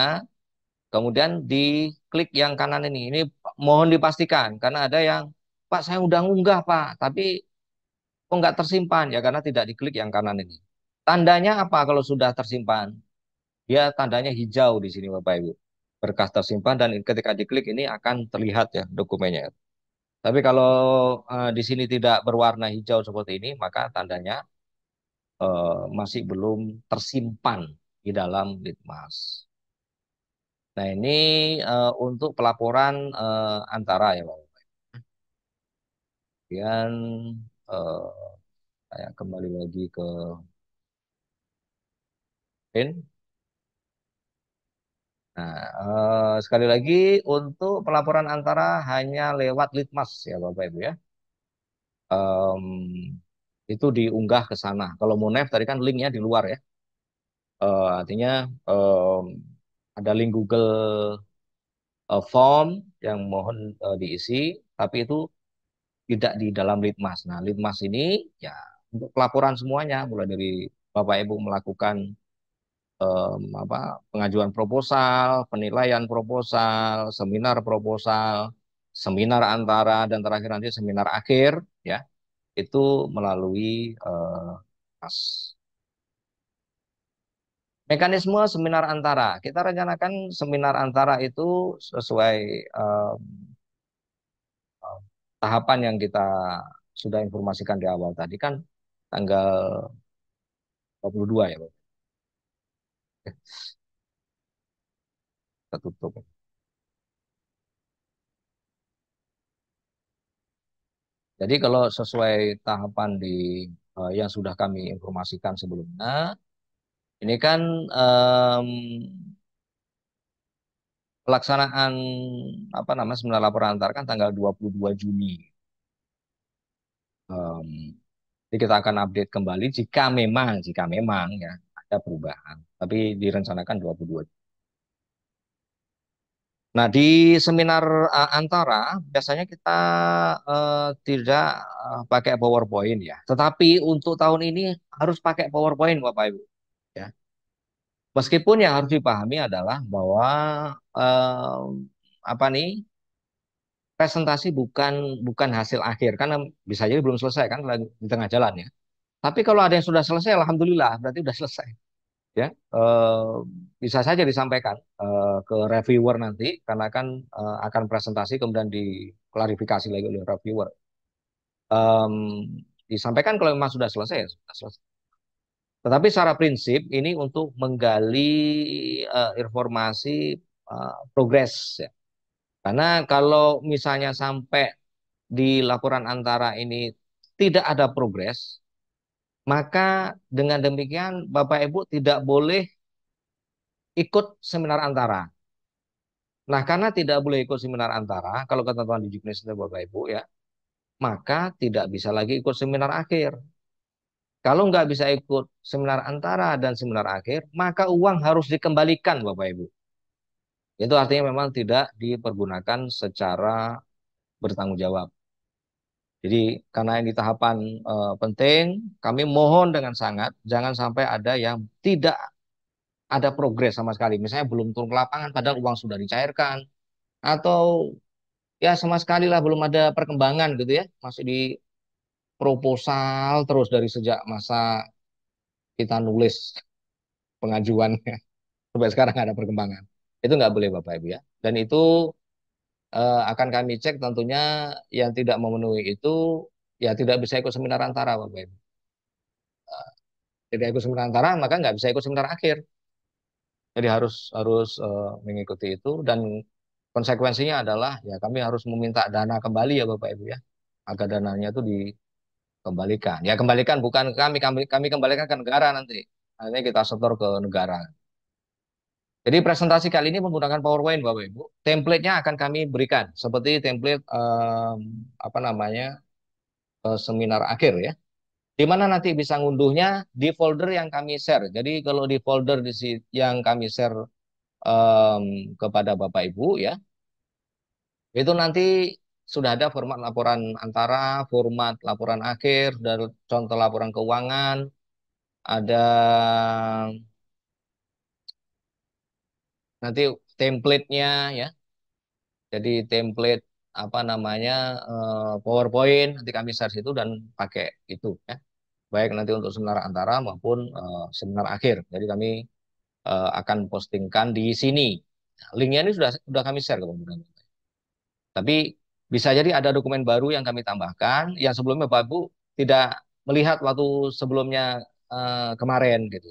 kemudian diklik yang kanan ini. Ini mohon dipastikan karena ada yang Pak saya udah ngunggah Pak, tapi kok nggak tersimpan ya karena tidak diklik yang kanan ini. Tandanya apa kalau sudah tersimpan? Ya tandanya hijau di sini Bapak Ibu. Berkas tersimpan dan ketika diklik ini akan terlihat ya dokumennya. Tapi kalau uh, di sini tidak berwarna hijau seperti ini, maka tandanya uh, masih belum tersimpan di dalam Litmas. Nah ini uh, untuk pelaporan uh, antara ya Bapak. Kemudian uh, saya kembali lagi ke pin. Nah, uh, sekali lagi untuk pelaporan antara hanya lewat litmas ya Bapak Ibu ya. Um, itu diunggah ke sana. Kalau Monef tadi kan linknya di luar ya uh, artinya um, ada link Google uh, form yang mohon uh, diisi tapi itu tidak di dalam litmas. Nah, litmas ini ya untuk pelaporan semuanya mulai dari Bapak Ibu melakukan um, apa pengajuan proposal, penilaian proposal, seminar proposal, seminar antara dan terakhir nanti seminar akhir ya. Itu melalui uh, Mekanisme seminar antara. Kita rencanakan seminar antara itu sesuai um, tahapan yang kita sudah informasikan di awal tadi kan tanggal 22 ya, Pak. Kita tutup. Jadi kalau sesuai tahapan di uh, yang sudah kami informasikan sebelumnya, ini kan um, pelaksanaan apa namanya sembilan laporan antar kan tanggal 22 Juni. Um, jadi kita akan update kembali jika memang jika memang ya ada perubahan. Tapi direncanakan 22 Juni. Nah, di seminar uh, antara biasanya kita uh, tidak uh, pakai PowerPoint ya. Tetapi untuk tahun ini harus pakai PowerPoint Bapak Ibu ya meskipun yang harus dipahami adalah bahwa eh, apa nih presentasi bukan bukan hasil akhir karena bisa jadi belum selesai kan di tengah jalan ya tapi kalau ada yang sudah selesai alhamdulillah berarti sudah selesai ya eh, bisa saja disampaikan eh, ke reviewer nanti karena kan eh, akan presentasi kemudian diklarifikasi lagi oleh reviewer um, disampaikan kalau memang sudah selesai ya sudah selesai tetapi secara prinsip ini untuk menggali uh, informasi uh, progres ya. Karena kalau misalnya sampai di laporan antara ini tidak ada progres, maka dengan demikian Bapak Ibu tidak boleh ikut seminar antara. Nah, karena tidak boleh ikut seminar antara, kalau ketentuan di Juknis itu Bapak Ibu ya, maka tidak bisa lagi ikut seminar akhir. Kalau nggak bisa ikut seminar antara dan seminar akhir, maka uang harus dikembalikan, Bapak Ibu. Itu artinya memang tidak dipergunakan secara bertanggung jawab. Jadi karena ini tahapan e, penting, kami mohon dengan sangat jangan sampai ada yang tidak ada progres sama sekali. Misalnya belum turun ke lapangan padahal uang sudah dicairkan atau ya sama sekali lah belum ada perkembangan gitu ya, masih di proposal terus dari sejak masa kita nulis pengajuannya sampai sekarang ada perkembangan. Itu nggak boleh Bapak Ibu ya. Dan itu eh, akan kami cek tentunya yang tidak memenuhi itu ya tidak bisa ikut seminar antara Bapak Ibu. Eh, tidak ikut seminar antara maka nggak bisa ikut seminar akhir. Jadi harus harus eh, mengikuti itu dan konsekuensinya adalah ya kami harus meminta dana kembali ya Bapak Ibu ya agar dananya itu di kembalikan. Ya kembalikan bukan kami, kami kami kembalikan ke negara nanti. Nanti kita setor ke negara. Jadi presentasi kali ini menggunakan PowerPoint Bapak Ibu. Template-nya akan kami berikan seperti template um, apa namanya uh, seminar akhir ya. Di mana nanti bisa ngunduhnya di folder yang kami share. Jadi kalau di folder di yang kami share um, kepada Bapak Ibu ya, itu nanti sudah ada format laporan antara, format laporan akhir, dan contoh laporan keuangan, ada nanti template-nya ya. Jadi template apa namanya eh, PowerPoint nanti kami share situ dan pakai itu ya. Baik nanti untuk seminar antara maupun uh, seminar akhir. Jadi kami eh, akan postingkan di sini. Linknya ini sudah sudah kami share ke pemirsa, Tapi bisa jadi ada dokumen baru yang kami tambahkan yang sebelumnya Bapak ibu tidak melihat waktu sebelumnya eh, kemarin gitu.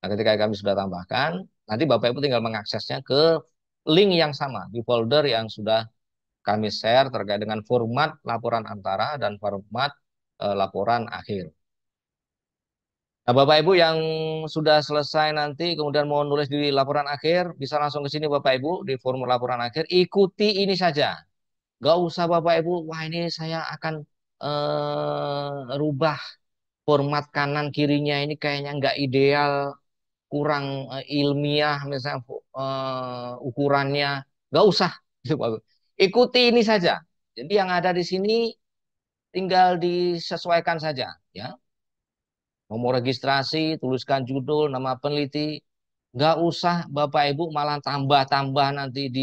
Nah, ketika kami sudah tambahkan, nanti Bapak Ibu tinggal mengaksesnya ke link yang sama di folder yang sudah kami share terkait dengan format laporan antara dan format eh, laporan akhir. Nah, Bapak Ibu yang sudah selesai nanti kemudian mau nulis di laporan akhir, bisa langsung ke sini Bapak Ibu di formulir laporan akhir, ikuti ini saja. Gak usah Bapak Ibu, wah ini saya akan eh, rubah format kanan kirinya ini kayaknya nggak ideal, kurang eh, ilmiah misalnya eh, ukurannya. Gak usah. Ikuti ini saja. Jadi yang ada di sini tinggal disesuaikan saja ya. Nomor registrasi, tuliskan judul, nama peneliti, gak usah Bapak Ibu malah tambah-tambah nanti di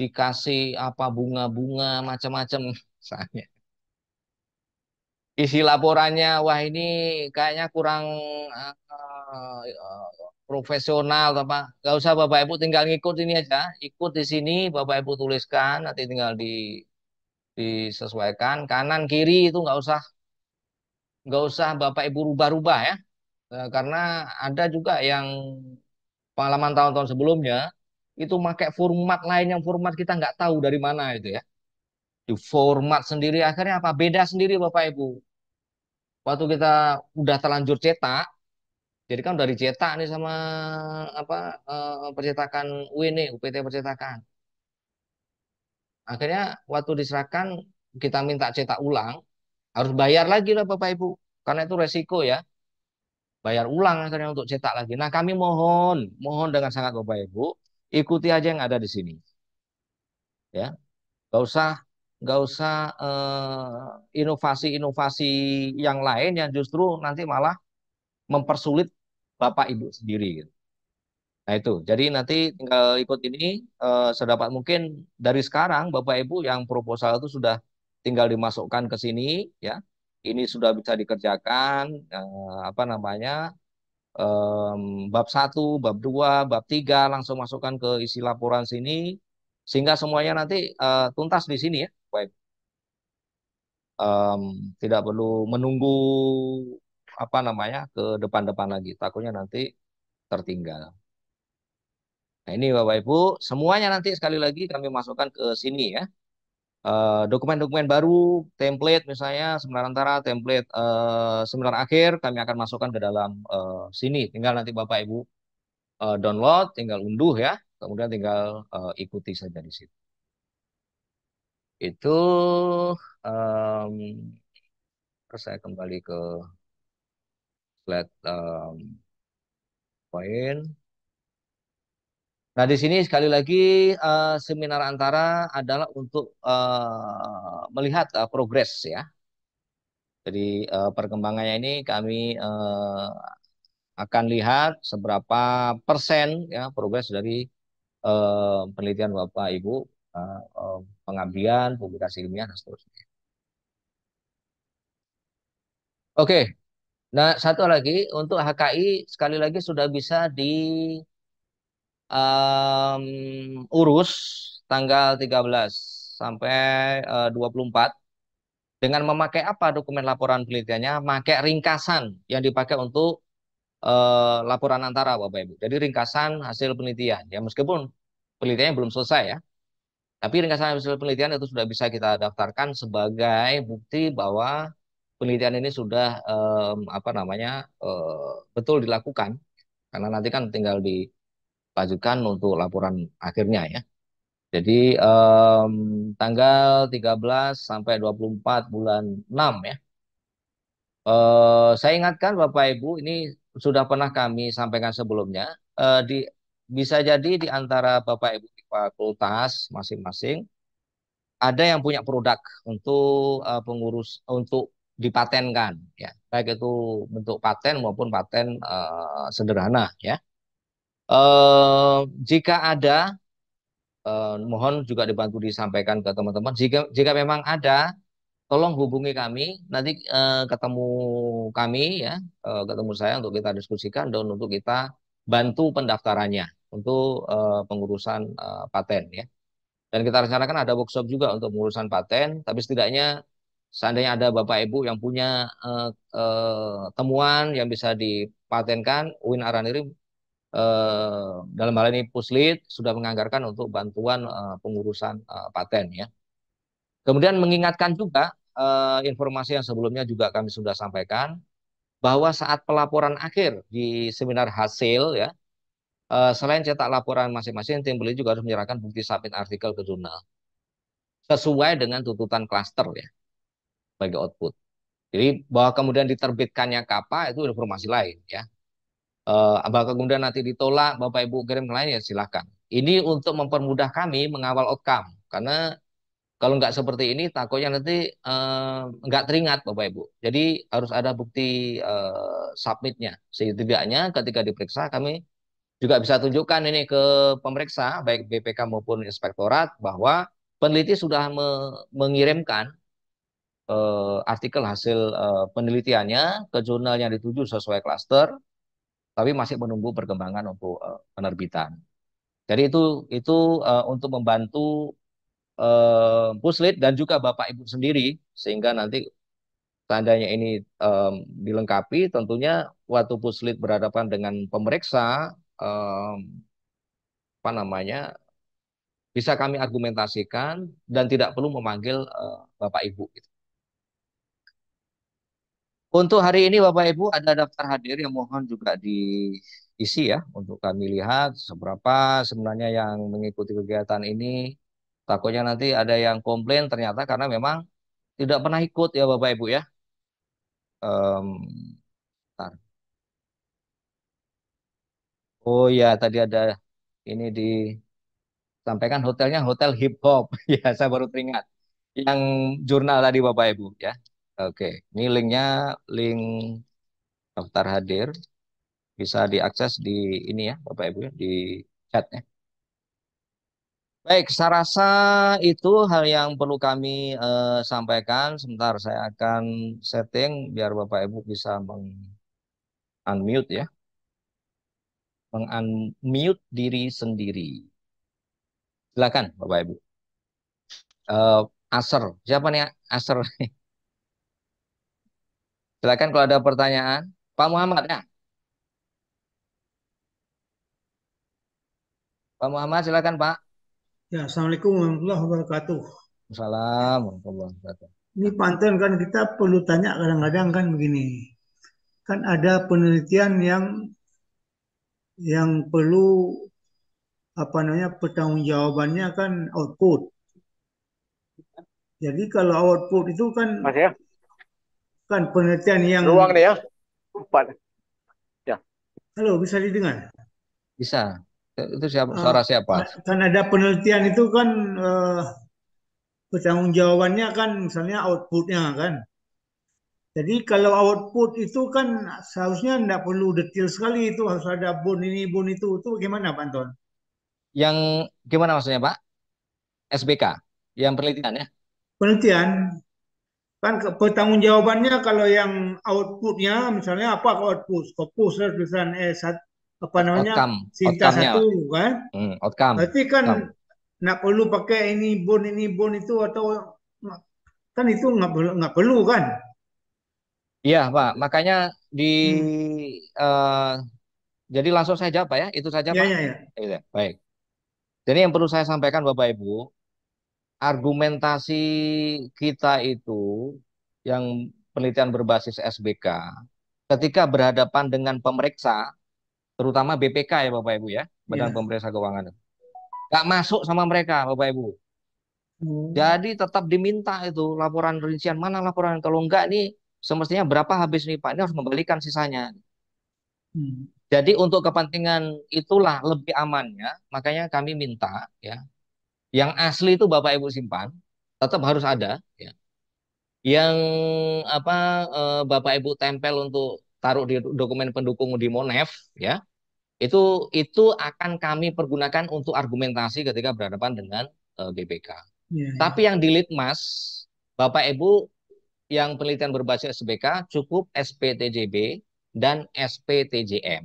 dikasih apa bunga-bunga macam-macam misalnya. Isi laporannya wah ini kayaknya kurang uh, profesional apa nggak usah bapak ibu tinggal ngikut ini aja ikut di sini bapak ibu tuliskan nanti tinggal di disesuaikan kanan kiri itu nggak usah nggak usah bapak ibu rubah-rubah ya eh, karena ada juga yang pengalaman tahun-tahun sebelumnya itu pakai format lain yang format kita nggak tahu dari mana itu ya. Di format sendiri akhirnya apa? Beda sendiri Bapak Ibu. Waktu kita udah terlanjur cetak, jadi kan udah dicetak nih sama apa eh, percetakan UIN UPT percetakan. Akhirnya waktu diserahkan kita minta cetak ulang, harus bayar lagi lah Bapak Ibu. Karena itu resiko ya bayar ulang akhirnya untuk cetak lagi. Nah kami mohon, mohon dengan sangat Bapak Ibu, Ikuti aja yang ada di sini. Ya. nggak usah nggak usah eh, inovasi-inovasi eh, yang lain yang justru nanti malah mempersulit bapak ibu sendiri gitu. Nah itu, jadi nanti tinggal ikut ini eh, sedapat mungkin dari sekarang bapak ibu yang proposal itu sudah tinggal dimasukkan ke sini ya. Ini sudah bisa dikerjakan eh, apa namanya um, bab 1, bab 2, bab 3 langsung masukkan ke isi laporan sini sehingga semuanya nanti uh, tuntas di sini ya. Baik. Um, tidak perlu menunggu apa namanya ke depan-depan lagi. Takutnya nanti tertinggal. Nah, ini Bapak Ibu, semuanya nanti sekali lagi kami masukkan ke sini ya. Eh, dokumen-dokumen baru, template misalnya seminar antara, template uh, seminar akhir kami akan masukkan ke dalam uh, sini. Tinggal nanti Bapak Ibu uh, download, tinggal unduh ya, kemudian tinggal uh, ikuti saja di situ. Itu um, saya kembali ke slide um, point. Nah, di sini sekali lagi uh, seminar antara adalah untuk uh, melihat uh, progres ya. Jadi uh, perkembangannya ini kami uh, akan lihat seberapa persen ya progres dari uh, penelitian Bapak Ibu uh, pengabdian, publikasi ilmiah dan seterusnya. Oke. Nah, satu lagi untuk HKI sekali lagi sudah bisa di um, urus tanggal 13 sampai eh, uh, 24 dengan memakai apa dokumen laporan penelitiannya? Pakai ringkasan yang dipakai untuk uh, laporan antara Bapak Ibu. Jadi ringkasan hasil penelitian. Ya meskipun penelitiannya belum selesai ya. Tapi ringkasan hasil penelitian itu sudah bisa kita daftarkan sebagai bukti bahwa penelitian ini sudah um, apa namanya uh, betul dilakukan karena nanti kan tinggal di lanjutkan untuk laporan akhirnya ya. Jadi um, tanggal 13 sampai 24 bulan 6 ya. Uh, saya ingatkan Bapak Ibu ini sudah pernah kami sampaikan sebelumnya uh, di bisa jadi di antara Bapak Ibu di fakultas masing-masing ada yang punya produk untuk uh, pengurus untuk dipatenkan ya baik itu bentuk paten maupun paten uh, sederhana ya Uh, jika ada, uh, mohon juga dibantu disampaikan ke teman-teman. Jika jika memang ada, tolong hubungi kami. Nanti uh, ketemu kami ya, uh, ketemu saya untuk kita diskusikan dan untuk kita bantu pendaftarannya untuk uh, pengurusan uh, paten ya. Dan kita rencanakan ada workshop juga untuk pengurusan paten, tapi setidaknya seandainya ada bapak ibu yang punya uh, uh, temuan yang bisa dipatenkan, Uin Araniri Eh, dalam hal ini Puslit sudah menganggarkan untuk bantuan eh, pengurusan eh, paten ya. Kemudian mengingatkan juga informasi yang sebelumnya juga kami sudah sampaikan bahwa saat pelaporan akhir di seminar hasil ya selain cetak laporan masing-masing tim beli juga harus menyerahkan bukti submit artikel ke jurnal sesuai dengan tuntutan klaster ya sebagai output. Jadi bahwa kemudian diterbitkannya kapa itu informasi lain ya uh, eh, apakah kemudian nanti ditolak Bapak Ibu kirim ke lain ya silahkan. Ini untuk mempermudah kami mengawal outcome karena kalau nggak seperti ini takutnya nanti uh, nggak teringat Bapak Ibu. Jadi harus ada bukti uh, submitnya. Setidaknya ketika diperiksa kami juga bisa tunjukkan ini ke pemeriksa baik BPK maupun inspektorat bahwa peneliti sudah me mengirimkan uh, artikel hasil uh, penelitiannya ke jurnal yang dituju sesuai klaster tapi masih menunggu perkembangan untuk uh, penerbitan. Jadi itu itu uh, untuk membantu uh, Puslit dan juga Bapak Ibu sendiri sehingga nanti tandanya ini um, dilengkapi tentunya waktu Puslit berhadapan dengan pemeriksa um, apa namanya bisa kami argumentasikan dan tidak perlu memanggil uh, Bapak Ibu gitu. Untuk hari ini Bapak Ibu ada daftar hadir yang mohon juga diisi ya untuk kami lihat seberapa sebenarnya yang mengikuti kegiatan ini. Takutnya nanti ada yang komplain ternyata karena memang tidak pernah ikut ya Bapak Ibu ya. Um, Oh ya tadi ada ini disampaikan hotelnya hotel hip hop ya saya baru teringat yang jurnal tadi Bapak Ibu ya Oke, ini linknya link daftar hadir bisa diakses di ini ya Bapak Ibu ya, di chatnya. Baik, saya rasa itu hal yang perlu kami uh, sampaikan. Sebentar saya akan setting biar Bapak Ibu bisa meng-unmute ya. Meng-unmute diri sendiri. Silakan Bapak Ibu. Uh, eh, Aser, siapa nih Aser? Silakan kalau ada pertanyaan, Pak Muhammad ya. Pak Muhammad silakan Pak. Ya, Assalamualaikum warahmatullahi wabarakatuh. Assalamualaikum warahmatullahi wabarakatuh. Ini panten kan kita perlu tanya kadang-kadang kan begini. Kan ada penelitian yang yang perlu apa namanya pertanggungjawabannya kan output. Jadi kalau output itu kan Mas ya? kan penelitian yang ruang nih ya empat ya halo bisa didengar bisa itu siapa uh, suara siapa kan, kan ada penelitian itu kan uh, eh, jawabannya kan misalnya outputnya kan jadi kalau output itu kan seharusnya tidak perlu detail sekali itu harus ada bun ini bun itu itu bagaimana Pak Anton? Yang gimana maksudnya Pak? SBK yang penelitian ya? Penelitian kan pertanggungjawabannya kalau yang outputnya misalnya apa output Scopus tulisan eh sat, apa namanya outcome. Sinta outcome satu kan hmm, outcome berarti kan outcome. nak perlu pakai ini bon ini bon itu atau kan itu nggak perlu nggak perlu kan iya pak makanya di hmm. uh, jadi langsung saya jawab pak ya itu saja ya, pak ya, ya. baik jadi yang perlu saya sampaikan bapak ibu argumentasi kita itu yang penelitian berbasis SBK ketika berhadapan dengan pemeriksa terutama BPK ya Bapak Ibu ya Badan yeah. Pemeriksa Keuangan nggak masuk sama mereka Bapak Ibu hmm. jadi tetap diminta itu laporan rincian mana laporan kalau enggak nih semestinya berapa habis nih Pak ini harus membalikan sisanya hmm. jadi untuk kepentingan itulah lebih amannya makanya kami minta ya yang asli itu Bapak Ibu simpan, tetap harus ada. Ya. Yang apa eh, Bapak Ibu tempel untuk taruh di dokumen pendukung di Monef, ya itu itu akan kami pergunakan untuk argumentasi ketika berhadapan dengan eh, BPK. ya. Iya. Tapi yang di Litmas, Bapak Ibu yang penelitian berbasis SBK cukup SPTJB dan SPTJM.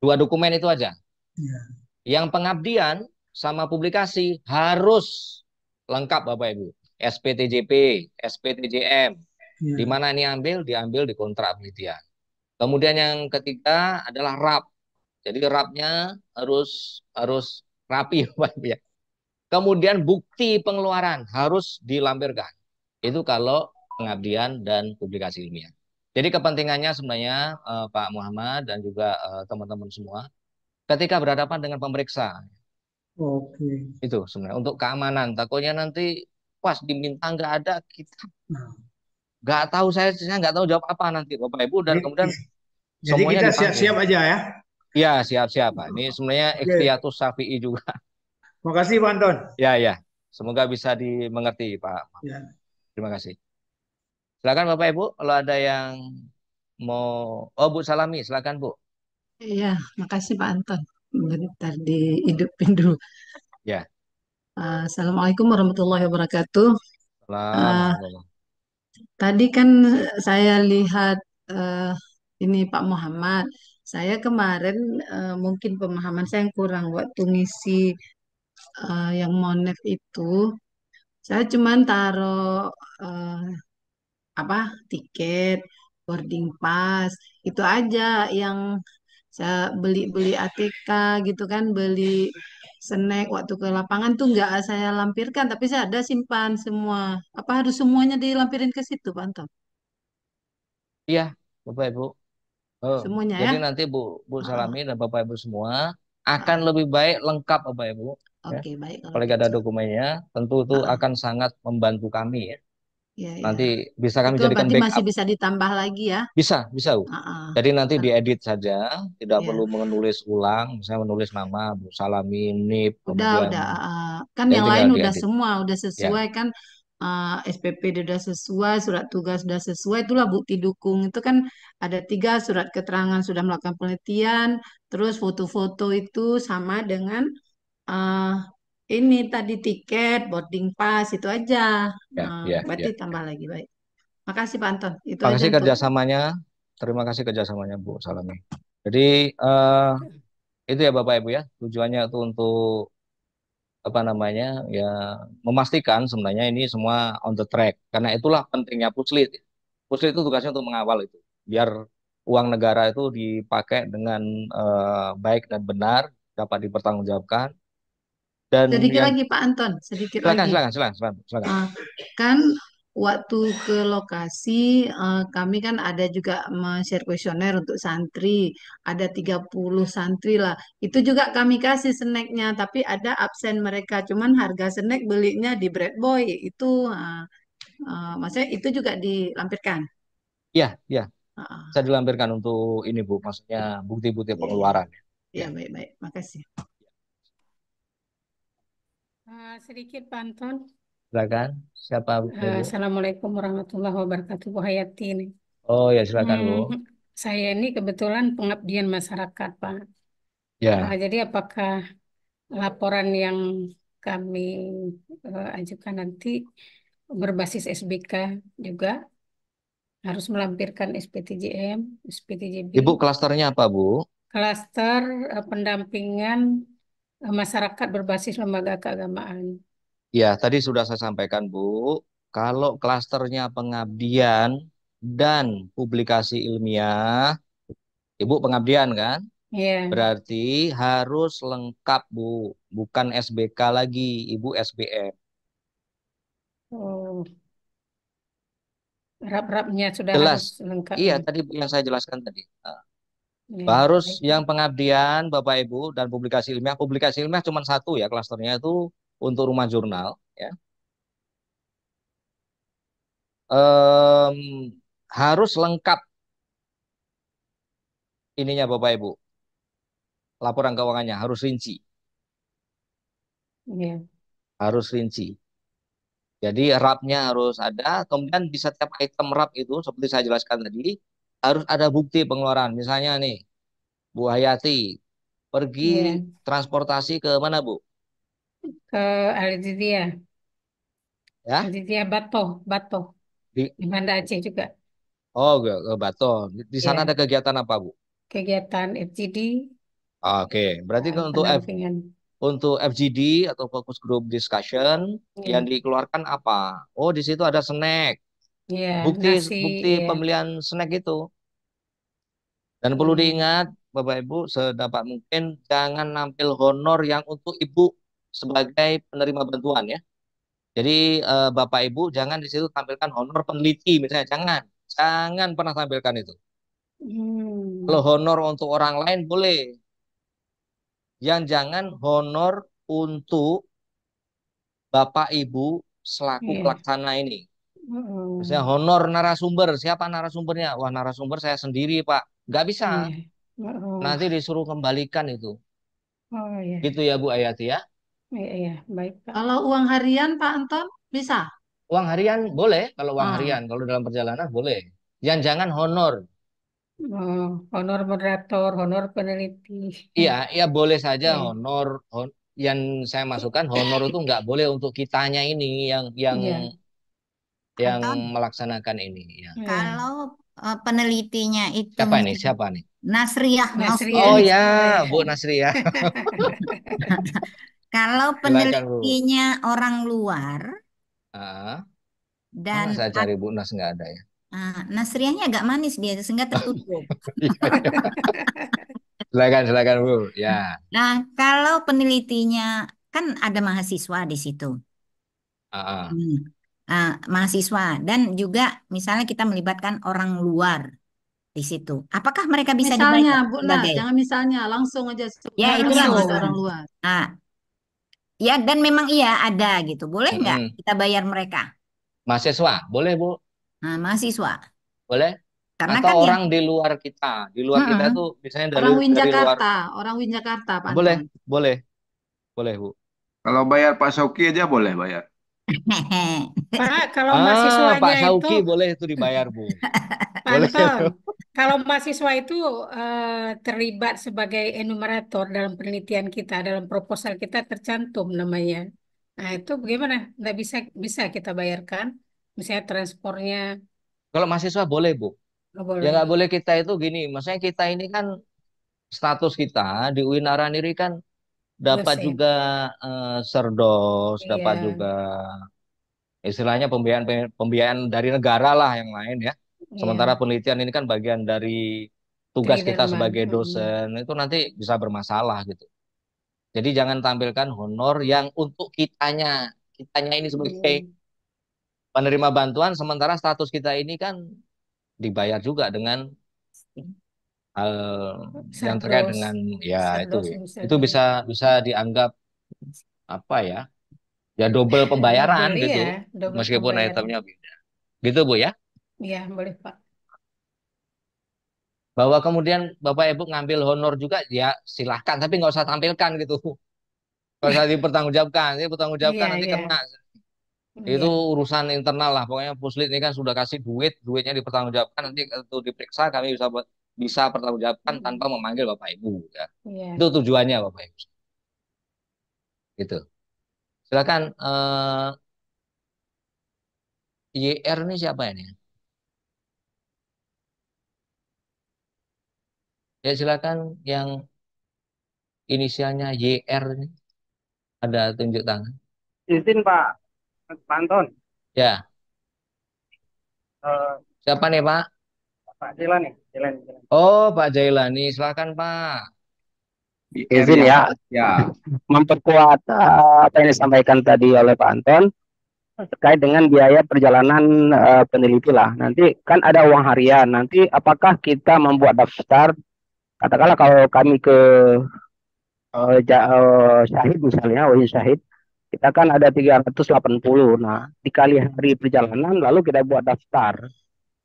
Dua dokumen itu aja. Ya. Yang pengabdian sama publikasi harus lengkap Bapak Ibu. SPTJP, SPTJM. Ya. Di mana ini ambil? Diambil di kontrak penelitian. Kemudian yang ketiga adalah RAP. Jadi rapnya harus harus rapi Bapak Ibu ya. Kemudian bukti pengeluaran harus dilampirkan. Itu kalau pengabdian dan publikasi ilmiah. Jadi kepentingannya sebenarnya eh, Pak Muhammad dan juga eh, teman-teman semua ketika berhadapan dengan pemeriksa Oke. Okay. Itu sebenarnya untuk keamanan. Takutnya nanti pas diminta nggak ada kita nah. nggak tahu saya sebenarnya nggak tahu jawab apa nanti Bapak Ibu dan kemudian jadi kita siap-siap aja ya. Ya siap-siap Pak. Ini sebenarnya ikhtiatus safi'i juga. Terima kasih Pak Anton. Ya ya. Semoga bisa dimengerti Pak. Ya. Terima kasih. Silakan Bapak Ibu kalau ada yang mau oh Bu Salami silakan Bu. Iya, makasih Pak Anton bentar dihidupin dulu. Ya. Uh, Assalamualaikum warahmatullahi wabarakatuh. Uh, tadi kan saya lihat uh, ini Pak Muhammad. Saya kemarin uh, mungkin pemahaman saya yang kurang waktu ngisi uh, yang monet itu. Saya cuma taruh uh, apa tiket boarding pass itu aja yang saya beli beli ATK gitu kan beli snack waktu ke lapangan tuh nggak saya lampirkan tapi saya ada simpan semua apa harus semuanya dilampirin ke situ Pak Anton? Iya Bapak Ibu Uh, semuanya jadi ya? nanti Bu Bu ah. Salami uh dan Bapak Ibu semua ah. akan uh lebih baik lengkap Bapak Ibu ya. Oke okay, ya. baik kalau ada gitu. dokumennya tentu itu uh akan sangat membantu kami ya Ya, ya. Nanti bisa kami Itu jadikan backup. masih bisa ditambah lagi ya? Bisa, bisa. Uh -uh. Jadi nanti uh -uh. diedit saja, tidak yeah. perlu menulis ulang, misalnya menulis nama salam Salami, NIP, udah, Udah, uh, kan yang lain udah semua, udah ya. sesuai yeah. kan uh, eh, SPP sudah sesuai, surat tugas sudah sesuai, itulah bukti dukung. Itu kan ada tiga surat keterangan sudah melakukan penelitian, terus foto-foto itu sama dengan uh, ini tadi tiket, boarding pass itu aja. Ya, nah, ya, berarti ya. tambah ya. lagi baik. Makasih Pak Anton. Itu Makasih kasih kerjasamanya. Terima kasih kerjasamanya Bu Salami. Jadi uh, itu ya Bapak Ibu ya tujuannya itu untuk apa namanya ya memastikan sebenarnya ini semua on the track karena itulah pentingnya puslit puslit itu tugasnya untuk mengawal itu biar uang negara itu dipakai dengan uh, baik dan benar dapat dipertanggungjawabkan dan sedikit yang... lagi Pak Anton, sedikit silakan, lagi. Silakan, silakan, silakan, silakan. Uh, kan waktu ke lokasi uh, kami kan ada juga share kuesioner untuk santri, ada 30 santri lah. Itu juga kami kasih snacknya, tapi ada absen mereka. Cuman harga snack belinya di Bread Boy itu uh, uh, maksudnya itu juga dilampirkan. Iya, iya. Uh, Saya dilampirkan untuk ini Bu, maksudnya bukti-bukti iya. pengeluaran. Iya, baik-baik. Makasih. Eh, sedikit pantun. Silakan. Siapa? Uh, Assalamualaikum warahmatullahi wabarakatuh, Bu Hayati. ini Oh ya, silakan, Bu. Hmm, saya ini kebetulan pengabdian masyarakat, Pak. Ya. Uh, jadi apakah laporan yang kami uh, ajukan nanti berbasis SBK juga harus melampirkan SPTJM, SPTJB. Ibu klasternya apa, Bu? Klaster uh, pendampingan masyarakat berbasis lembaga keagamaan. Ya, tadi sudah saya sampaikan, Bu. Kalau klasternya pengabdian dan publikasi ilmiah, Ibu ya, pengabdian kan? Iya. Berarti harus lengkap, Bu. Bukan SBK lagi, Ibu SBM. Oh. Rap-rapnya sudah Jelas. harus lengkap. Iya, ya. tadi yang saya jelaskan tadi. Nah. Iya, harus yang pengabdian Bapak Ibu dan publikasi ilmiah. Publikasi ilmiah cuma satu ya klasternya itu untuk rumah jurnal ya. Um, harus lengkap ininya Bapak Ibu. Laporan keuangannya harus rinci. Ya. Harus rinci. Jadi rapnya harus ada, kemudian di setiap item rap itu seperti saya jelaskan tadi, harus ada bukti pengeluaran. Misalnya nih, Bu Hayati pergi yeah. transportasi ke mana, Bu? Ke Alditia. Ya? Alditia Bato, Bato. Di, di Banda Aceh juga. Oh, ke, ke Bato. Di iya. sana yeah. ada kegiatan apa, Bu? Kegiatan FGD. Oke, okay. berarti uh, untuk F, untuk FGD atau fokus group discussion yeah. yang dikeluarkan apa? Oh, di situ ada snack yeah, bukti nasi, bukti yeah. pembelian snack itu dan perlu hmm. diingat bapak ibu sedapat mungkin jangan nampil honor yang untuk ibu sebagai penerima bantuan ya jadi uh, bapak ibu jangan di situ tampilkan honor peneliti misalnya jangan jangan pernah tampilkan itu hmm. kalau honor untuk orang lain boleh yang jangan honor untuk bapak ibu selaku yeah. pelaksana ini Mm. Saya honor narasumber. Siapa narasumbernya? Wah narasumber saya sendiri pak. Gak bisa. Mm. hmm Nanti disuruh kembalikan itu. Oh iya. Gitu ya Bu Ayati ya. Iya, iya. baik pak. Kalau uang harian Pak Anton bisa? Uang harian boleh. Kalau uang oh. harian, kalau dalam perjalanan boleh. Yang jangan honor. Oh, honor moderator, honor peneliti. Iya, iya boleh saja yeah. honor, Hon- yang saya masukkan honor itu nggak boleh untuk kitanya ini yang yang yeah yang atau, melaksanakan ini ya. Iya. Kalau uh, penelitinya itu siapa ini Siapa nih? Nasriah. Nasriah. Oh ya, Bu Nasriyah kalau penelitinya Silakan, orang luar uh, dan saya cari Bu Nas nggak ada ya. Uh, ah, Nasriahnya agak manis dia sehingga tertutup. Iya, iya. silakan silakan Bu ya nah kalau penelitinya kan ada mahasiswa di situ uh -uh uh, mahasiswa dan juga misalnya kita melibatkan orang luar di situ. Apakah mereka bisa misalnya, Bu Nah, jangan misalnya langsung aja ya itu orang luar. Nah, ya dan memang iya ada gitu. Boleh nggak kita bayar mereka? Mahasiswa, boleh Bu. Nah, mahasiswa. Boleh. Karena Atau kan ya orang di luar kita, di luar kita tuh misalnya dari orang Win Jakarta, orang Win Jakarta, Pak. Boleh, boleh, boleh Bu. Kalau bayar Pak Soki aja boleh bayar. Pak, kalau ah, mahasiswanya Pak Sauki itu boleh itu dibayar, Bu. Pak kalau mahasiswa itu uh, terlibat sebagai enumerator dalam penelitian kita, dalam proposal kita tercantum namanya. Nah, itu bagaimana? Nggak bisa bisa kita bayarkan? Misalnya transportnya? Kalau mahasiswa boleh, Bu. Oh, boleh. Ya nggak boleh kita itu gini, maksudnya kita ini kan status kita di UIN Araniri kan dapat juga uh, eh, serdos, yeah. dapat juga istilahnya pembiayaan pembiayaan dari negara lah yang lain ya. Iya. Sementara yeah. penelitian ini kan bagian dari tugas kita sebagai dosen itu nanti bisa bermasalah gitu. Jadi jangan tampilkan honor yang untuk kitanya, kitanya ini sebagai iya. penerima bantuan sementara status kita ini kan dibayar juga dengan hal yang terkait dengan ya itu ya. itu bisa bisa dianggap apa ya ya double pembayaran iya, gitu ya, double meskipun pembayaran. itemnya beda gitu bu ya iya boleh pak bahwa kemudian bapak ibu ngambil honor juga ya silahkan tapi nggak usah tampilkan gitu nggak usah dipertanggungjawabkan ini pertanggungjawabkan iya, nanti iya. kena iya. itu yeah. urusan internal lah pokoknya puslit ini kan sudah kasih duit duitnya dipertanggungjawabkan nanti itu diperiksa kami bisa buat bisa pertanggungjawabkan hmm. tanpa memanggil bapak ibu ya yeah. itu tujuannya bapak ibu gitu silakan uh, eh, YR e ini siapa ini ya silakan yang inisialnya YR e ini ada tunjuk tangan izin pak Panton ya uh, siapa nih pak Pak Dila nih Oh, Pak Jailani, silakan Pak. Izin ya. ya. Memperkuat eh, apa yang disampaikan tadi oleh Pak Anton terkait dengan biaya perjalanan uh, peneliti lah. Nanti kan ada uang harian. Nanti apakah kita membuat daftar? Katakanlah kalau kami ke uh, ja, uh, Syahid misalnya, Wahid Syahid, kita kan ada 380. Nah, dikali hari perjalanan lalu kita buat daftar.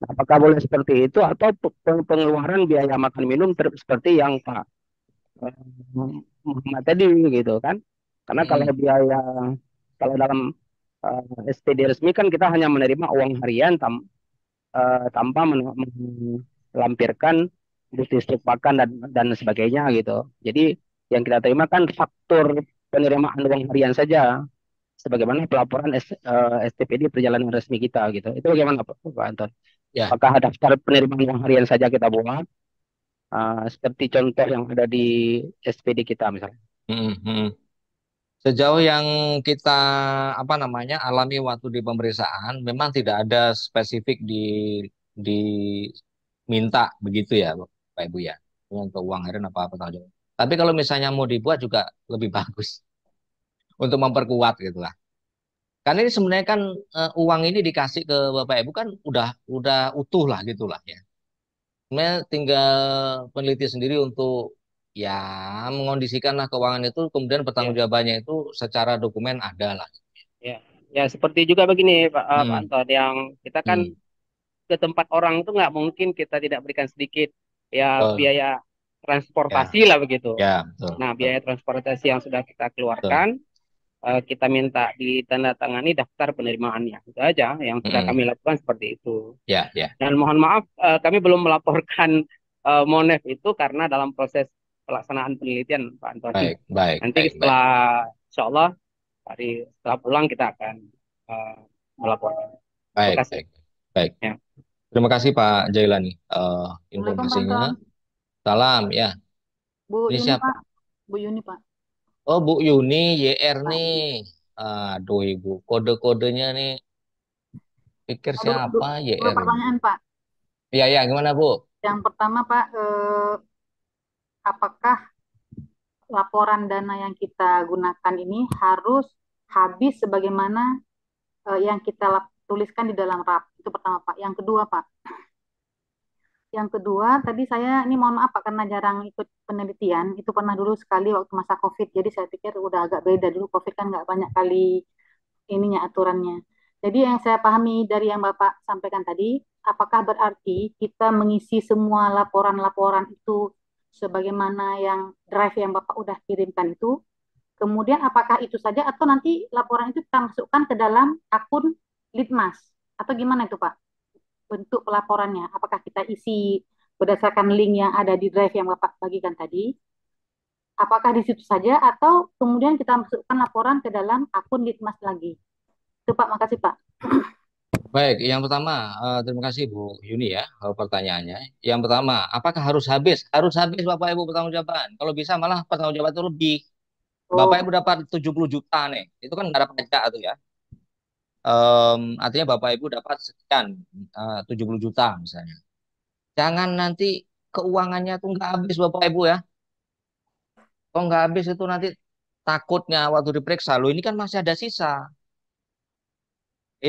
Apakah boleh seperti itu atau pengeluaran biaya makan minum seperti yang Pak eh, Muhammad tadi gitu kan? Karena hmm. kalau biaya kalau dalam uh, eh, SPD resmi kan kita hanya menerima uang harian tam, uh, tanpa melampirkan bukti stok pakan dan dan sebagainya gitu. Jadi yang kita terima kan faktur penerimaan uang harian saja sebagaimana pelaporan S, uh, STPD perjalanan resmi kita gitu. Itu bagaimana Pak Anton? Ya. Apakah daftar penerimaan uang harian saja kita buat? Uh, seperti contoh yang ada di SPD kita misalnya. Mm -hmm. Sejauh yang kita apa namanya alami waktu di pemeriksaan, memang tidak ada spesifik di minta begitu ya, Pak Ibu ya, untuk uang harian apa apa saja. Tapi kalau misalnya mau dibuat juga lebih bagus untuk memperkuat gitulah. Karena ini sebenarnya kan uh, uang ini dikasih ke Bapak Ibu kan udah udah utuh lah gitulah ya. Sebenarnya tinggal peneliti sendiri untuk ya mengondisikanlah keuangan itu kemudian pertanggung ya. pertanggungjawabannya itu secara dokumen ada lah. Ya, ya seperti juga begini Pak, eh, hmm. Pak Anton yang kita kan hmm. ke tempat orang itu nggak mungkin kita tidak berikan sedikit ya biaya transportasi ya. lah begitu. Ya, betul, nah biaya transportasi yang sudah kita keluarkan. Betul uh, kita minta ditandatangani daftar penerimaannya itu aja yang sudah mm kami lakukan seperti itu. Ya, yeah, Yeah. Dan mohon maaf uh, kami belum melaporkan uh, Monef itu karena dalam proses pelaksanaan penelitian Pak Antoni. Baik, baik. Nanti baik, setelah baik. Insya Allah hari setelah pulang kita akan uh, melaporkan. Baik, baik, baik. Ya. Terima kasih Pak Jailani uh, informasinya. Salam ya. Bu Ini Yuni, siapa? Pak. Bu Yuni Pak. Oh, Bu Yuni, YR nih. Aduh, Ibu. Kode-kodenya nih. Pikir Aduh, siapa bu, YR? Pertanyaan, Pak. Iya, ya, gimana, Bu? Yang pertama, Pak, eh, apakah laporan dana yang kita gunakan ini harus habis sebagaimana eh, yang kita tuliskan di dalam RAP? Itu pertama, Pak. Yang kedua, Pak yang kedua, tadi saya ini mohon maaf Pak karena jarang ikut penelitian. Itu pernah dulu sekali waktu masa COVID. Jadi saya pikir udah agak beda dulu COVID kan nggak banyak kali ininya aturannya. Jadi yang saya pahami dari yang Bapak sampaikan tadi, apakah berarti kita mengisi semua laporan-laporan itu sebagaimana yang drive yang Bapak udah kirimkan itu? Kemudian apakah itu saja atau nanti laporan itu kita masukkan ke dalam akun Litmas atau gimana itu Pak? bentuk pelaporannya? Apakah kita isi berdasarkan link yang ada di drive yang Bapak bagikan tadi? Apakah di situ saja atau kemudian kita masukkan laporan ke dalam akun Litmas lagi? Itu Pak, makasih Pak. Baik, yang pertama uh, terima kasih Bu Yuni ya eh, pertanyaannya. Yang pertama, apakah harus habis? Harus habis Bapak Ibu jawaban. Kalau bisa malah jawaban itu lebih. Oh. Bapak Ibu dapat 70 juta nih. Itu kan nggak ada pajak itu ya um, artinya Bapak Ibu dapat sekian eh, uh, 70 juta misalnya. Jangan nanti keuangannya tuh nggak habis Bapak Ibu ya. Kalau nggak habis itu nanti takutnya waktu diperiksa lo ini kan masih ada sisa.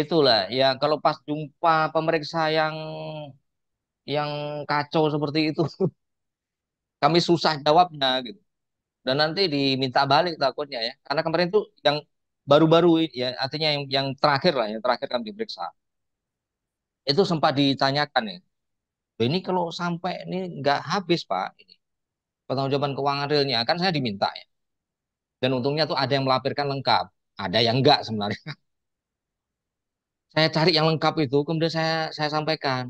Itulah ya kalau pas jumpa pemeriksa yang yang kacau seperti itu kami susah jawabnya gitu. Dan nanti diminta balik takutnya ya. Karena kemarin tuh yang baru-baru ya artinya yang yang terakhir lah yang terakhir kami diperiksa itu sempat ditanyakan ya ini kalau sampai ini nggak habis pak ini pertanggungjawaban keuangan realnya kan saya diminta ya dan untungnya tuh ada yang melampirkan lengkap ada yang enggak sebenarnya saya cari yang lengkap itu kemudian saya saya sampaikan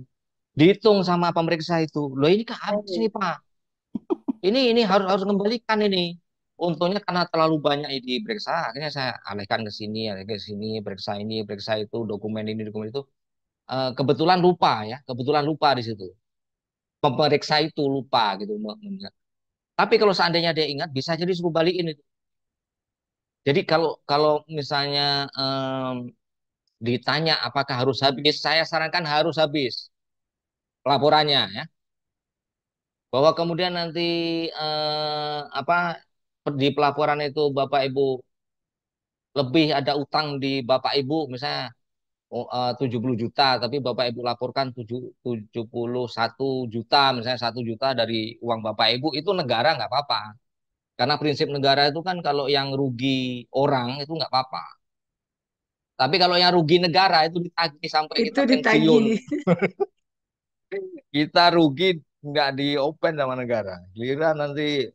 dihitung sama pemeriksa itu loh ini habis nih pak ini ini harus harus kembalikan ini untungnya karena terlalu banyak diperiksa akhirnya saya alihkan ke sini alihkan ke sini periksa ini periksa itu dokumen ini dokumen itu eh, kebetulan lupa ya kebetulan lupa di situ Pemeriksa itu lupa gitu tapi kalau seandainya dia ingat bisa jadi suruh balikin itu jadi kalau kalau misalnya um, ditanya apakah harus habis saya sarankan harus habis laporannya ya bahwa kemudian nanti uh, apa di pelaporan itu Bapak Ibu lebih ada utang di Bapak Ibu misalnya oh, eh, uh, 70 juta tapi Bapak Ibu laporkan 7, 71 juta misalnya 1 juta dari uang Bapak Ibu itu negara nggak apa-apa. Karena prinsip negara itu kan kalau yang rugi orang itu nggak apa-apa. Tapi kalau yang rugi negara itu ditagi sampai itu kita pensiun. kita rugi nggak di open sama negara. Giliran nanti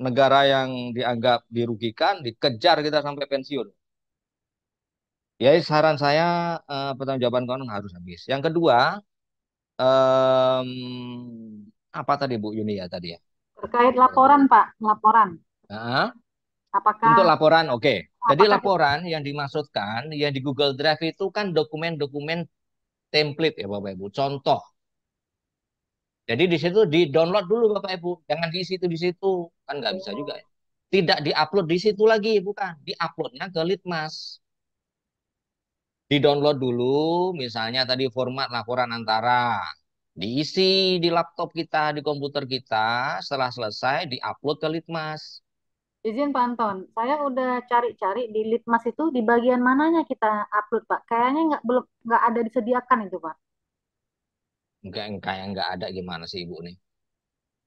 negara yang dianggap dirugikan dikejar kita sampai pensiun. Ya saran saya eh, pertanggung jawaban konon harus habis. Yang kedua eh, apa tadi Bu Yuni ya tadi ya? Terkait laporan Pak, laporan. Uh-huh. Apakah untuk laporan? Oke. Okay. Jadi laporan yang dimaksudkan yang di Google Drive itu kan dokumen-dokumen template ya Bapak Ibu. Contoh jadi di situ di download dulu Bapak Ibu, jangan di situ di situ kan nggak bisa juga. Ya. Tidak upload di situ lagi, bukan Di uploadnya ke Litmas. Di download dulu, misalnya tadi format laporan antara diisi di laptop kita, di komputer kita, setelah selesai di upload ke Litmas. Izin Pak saya udah cari-cari di Litmas itu di bagian mananya kita upload Pak. Kayaknya nggak belum nggak ada disediakan itu Pak enggak enggak enggak ada gimana sih ibu nih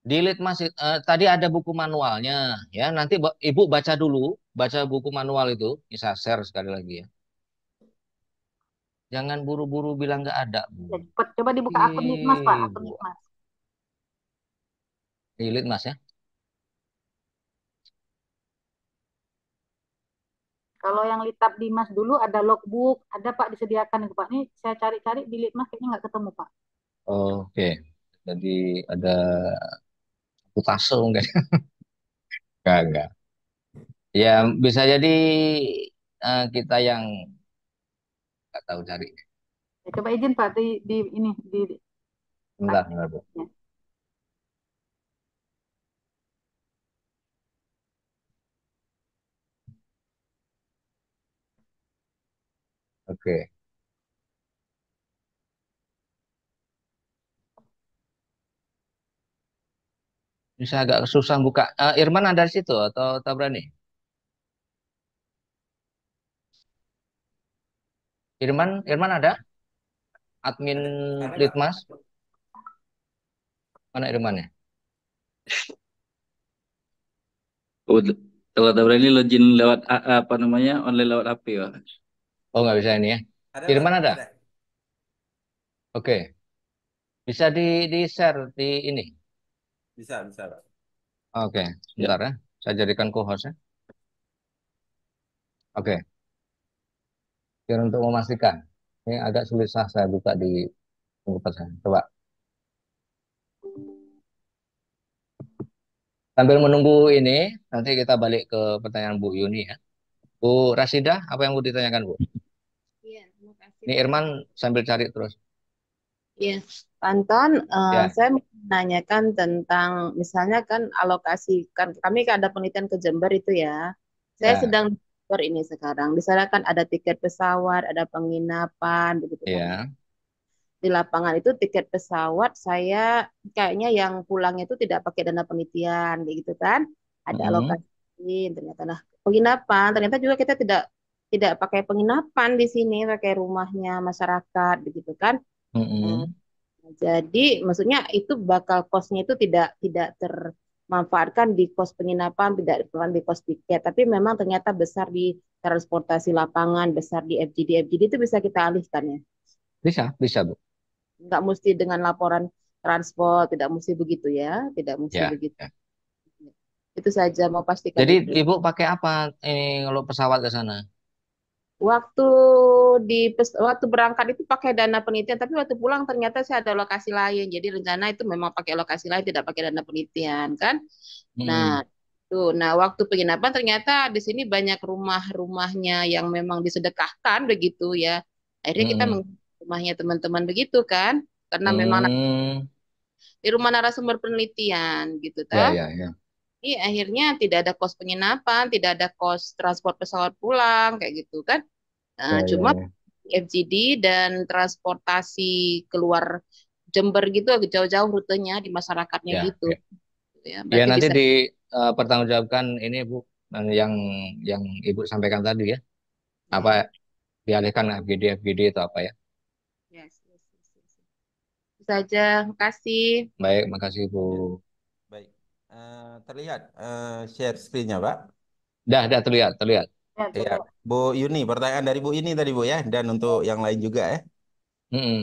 delete masih eh, tadi ada buku manualnya ya nanti ibu baca dulu baca buku manual itu bisa share sekali lagi ya jangan buru-buru bilang nggak ada bu Cepet, coba dibuka akun mas pak akun mas dilit mas ya Kalau yang Litap mas dulu ada logbook, ada Pak disediakan Pak. Ini saya cari-cari di mas kayaknya nggak ketemu Pak. Oke, okay. jadi ada putase mungkin. enggak, enggak. Ya bisa jadi uh, kita yang nggak tahu cari. Ya, coba izin Pak di, di ini di. Enggak, bentar Bu. Ya. Oke. Okay. Bisa agak susah buka. Uh, Irman ada di situ atau Tabrani? Irman, Irman ada? Admin Litmas? Mana Irmannya? Udah. Oh, kalau Tabrani login lewat apa namanya? Online lewat HP, Pak. Oh, nggak bisa ini ya. Irman ada? ada. Oke. Okay. Bisa di di share di ini bisa, bisa, Pak. Oke, okay, ya. sebentar ya. Saya jadikan co-host ya. Oke. Okay. Biar untuk memastikan. Ini agak sulit sah saya buka di tempat saya. Coba. Sambil menunggu ini, nanti kita balik ke pertanyaan Bu Yuni ya. Bu Rasidah, apa yang mau ditanyakan Bu? Iya, terima kasih. Ini Irman sambil cari terus. Iya, Panton, uh, eh, ya. saya menanyakan tentang misalnya kan alokasi kan kami kan ada penelitian ke Jember itu ya. Saya ya. sedang Jember ini sekarang. Di sana kan ada tiket pesawat, ada penginapan begitu Iya. Di lapangan itu tiket pesawat saya kayaknya yang pulang itu tidak pakai dana penelitian begitu kan. Ada -hmm. alokasi ternyata nah penginapan ternyata juga kita tidak tidak pakai penginapan di sini pakai rumahnya masyarakat begitu kan Mm-hmm. Nah, jadi maksudnya itu bakal kosnya itu tidak tidak termanfaatkan di kos penginapan, tidak di kos tiket, tapi memang ternyata besar di transportasi lapangan, besar di FGD. FGD itu bisa kita alihkan ya? Bisa, bisa Bu. Enggak mesti dengan laporan transport, tidak mesti begitu ya, tidak mesti ya, begitu. Ya. Itu saja mau pastikan. Jadi itu. Ibu pakai apa ini eh, kalau pesawat ke sana? waktu di waktu berangkat itu pakai dana penelitian tapi waktu pulang ternyata saya ada lokasi lain jadi rencana itu memang pakai lokasi lain tidak pakai dana penelitian kan nah, hmm. nah tuh nah waktu penginapan ternyata di sini banyak rumah-rumahnya yang memang disedekahkan begitu ya akhirnya hmm. kita rumahnya teman-teman begitu kan karena hmm. memang di rumah narasumber penelitian gitu kan ya, ya, ya. Jadi akhirnya tidak ada kos penginapan, tidak ada kos transport pesawat pulang kayak gitu kan. Uh, ya, cuma ya, ya. FGD dan transportasi keluar Jember gitu jauh-jauh rutenya di masyarakatnya ya, gitu. Ya, gitu ya, ya nanti bisa... dipertanggungjawabkan eh, uh, ini Bu yang yang Ibu sampaikan tadi ya. Apa ya. dialihkan FGD FGD itu apa ya? Yes, yes, yes, yes. Itu saja, makasih. Baik, makasih Bu. Uh, terlihat uh, share screen-nya, Pak. Dah, dah terlihat, terlihat. Ya, ya, Bu Yuni, pertanyaan dari Bu Yuni tadi Bu ya, dan untuk ya. yang lain juga ya. Mm -hmm.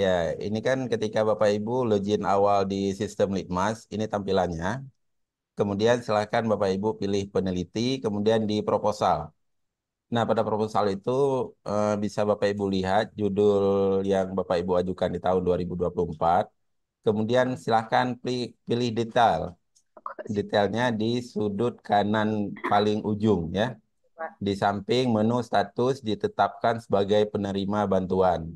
Ya, ini kan ketika Bapak Ibu login awal di sistem Litmas, ini tampilannya. Kemudian silahkan Bapak Ibu pilih peneliti, kemudian di proposal. Nah, pada proposal itu eh, bisa Bapak Ibu lihat judul yang Bapak Ibu ajukan di tahun 2024. Kemudian silahkan pilih detail detailnya di sudut kanan paling ujung ya. Di samping menu status ditetapkan sebagai penerima bantuan.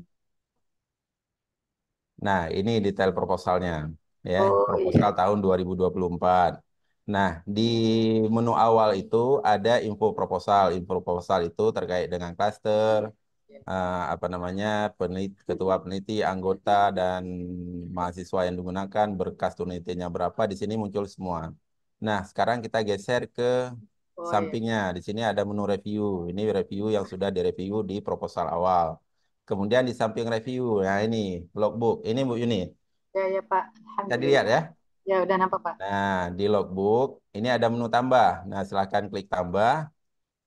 Nah, ini detail proposalnya ya, oh, proposal iya. tahun 2024. Nah, di menu awal itu ada info proposal. Info proposal itu terkait dengan klaster, uh, apa namanya peneliti, ketua peneliti, anggota dan mahasiswa yang digunakan, berkas tunitinya berapa, di sini muncul semua. Nah, sekarang kita geser ke oh, iya. sampingnya. Di sini ada menu review. Ini review yang sudah direview di proposal awal. Kemudian di samping review, nah ini logbook. Ini Bu Yuni. Ya, ya Pak. Tadi lihat ya? Ya, udah nampak Pak. Nah, di logbook ini ada menu tambah. Nah, silahkan klik tambah.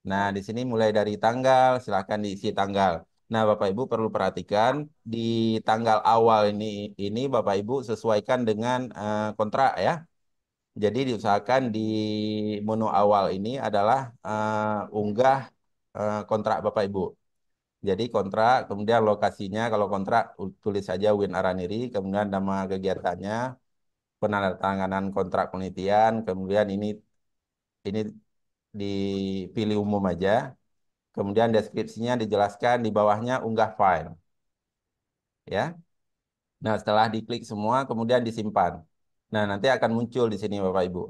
Nah, di sini mulai dari tanggal, silahkan diisi tanggal. Nah, Bapak Ibu perlu perhatikan di tanggal awal ini ini Bapak Ibu sesuaikan dengan uh, kontrak ya. Jadi diusahakan di menu awal ini adalah uh, unggah uh, kontrak Bapak Ibu. Jadi kontrak kemudian lokasinya kalau kontrak tulis saja Win Araniri kemudian nama kegiatannya penandatanganan kontrak penelitian kemudian ini ini dipilih umum aja Kemudian deskripsinya dijelaskan di bawahnya unggah file. Ya. Nah, setelah diklik semua kemudian disimpan. Nah, nanti akan muncul di sini Bapak Ibu.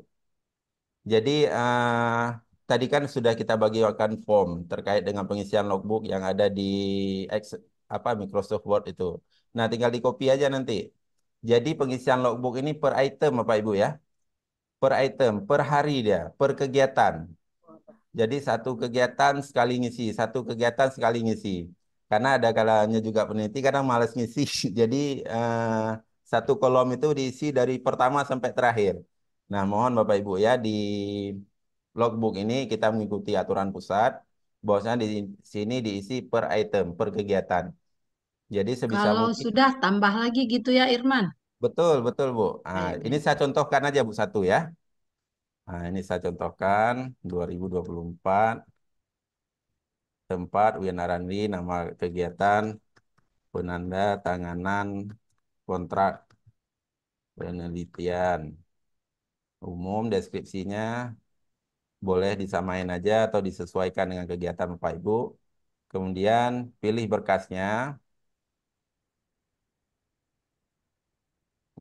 Jadi eh, tadi kan sudah kita bagikan form terkait dengan pengisian logbook yang ada di apa Microsoft Word itu. Nah, tinggal di copy aja nanti. Jadi pengisian logbook ini per item Bapak Ibu ya. Per item, per hari dia, per kegiatan. Jadi satu kegiatan sekali ngisi, satu kegiatan sekali ngisi. Karena ada kalanya juga peneliti kadang males ngisi. Jadi eh, satu kolom itu diisi dari pertama sampai terakhir. Nah, mohon Bapak Ibu ya di logbook ini kita mengikuti aturan pusat bahwasanya di sini diisi per item, per kegiatan. Jadi sebisa Kalau mungkin. sudah tambah lagi gitu ya Irman. Betul, betul Bu. Nah, ini saya contohkan aja Bu satu ya. Nah, ini saya contohkan 2024 tempat Wianarandi nama kegiatan penanda tanganan kontrak penelitian. Umum deskripsinya boleh disamain aja atau disesuaikan dengan kegiatan Bapak Ibu. Kemudian pilih berkasnya.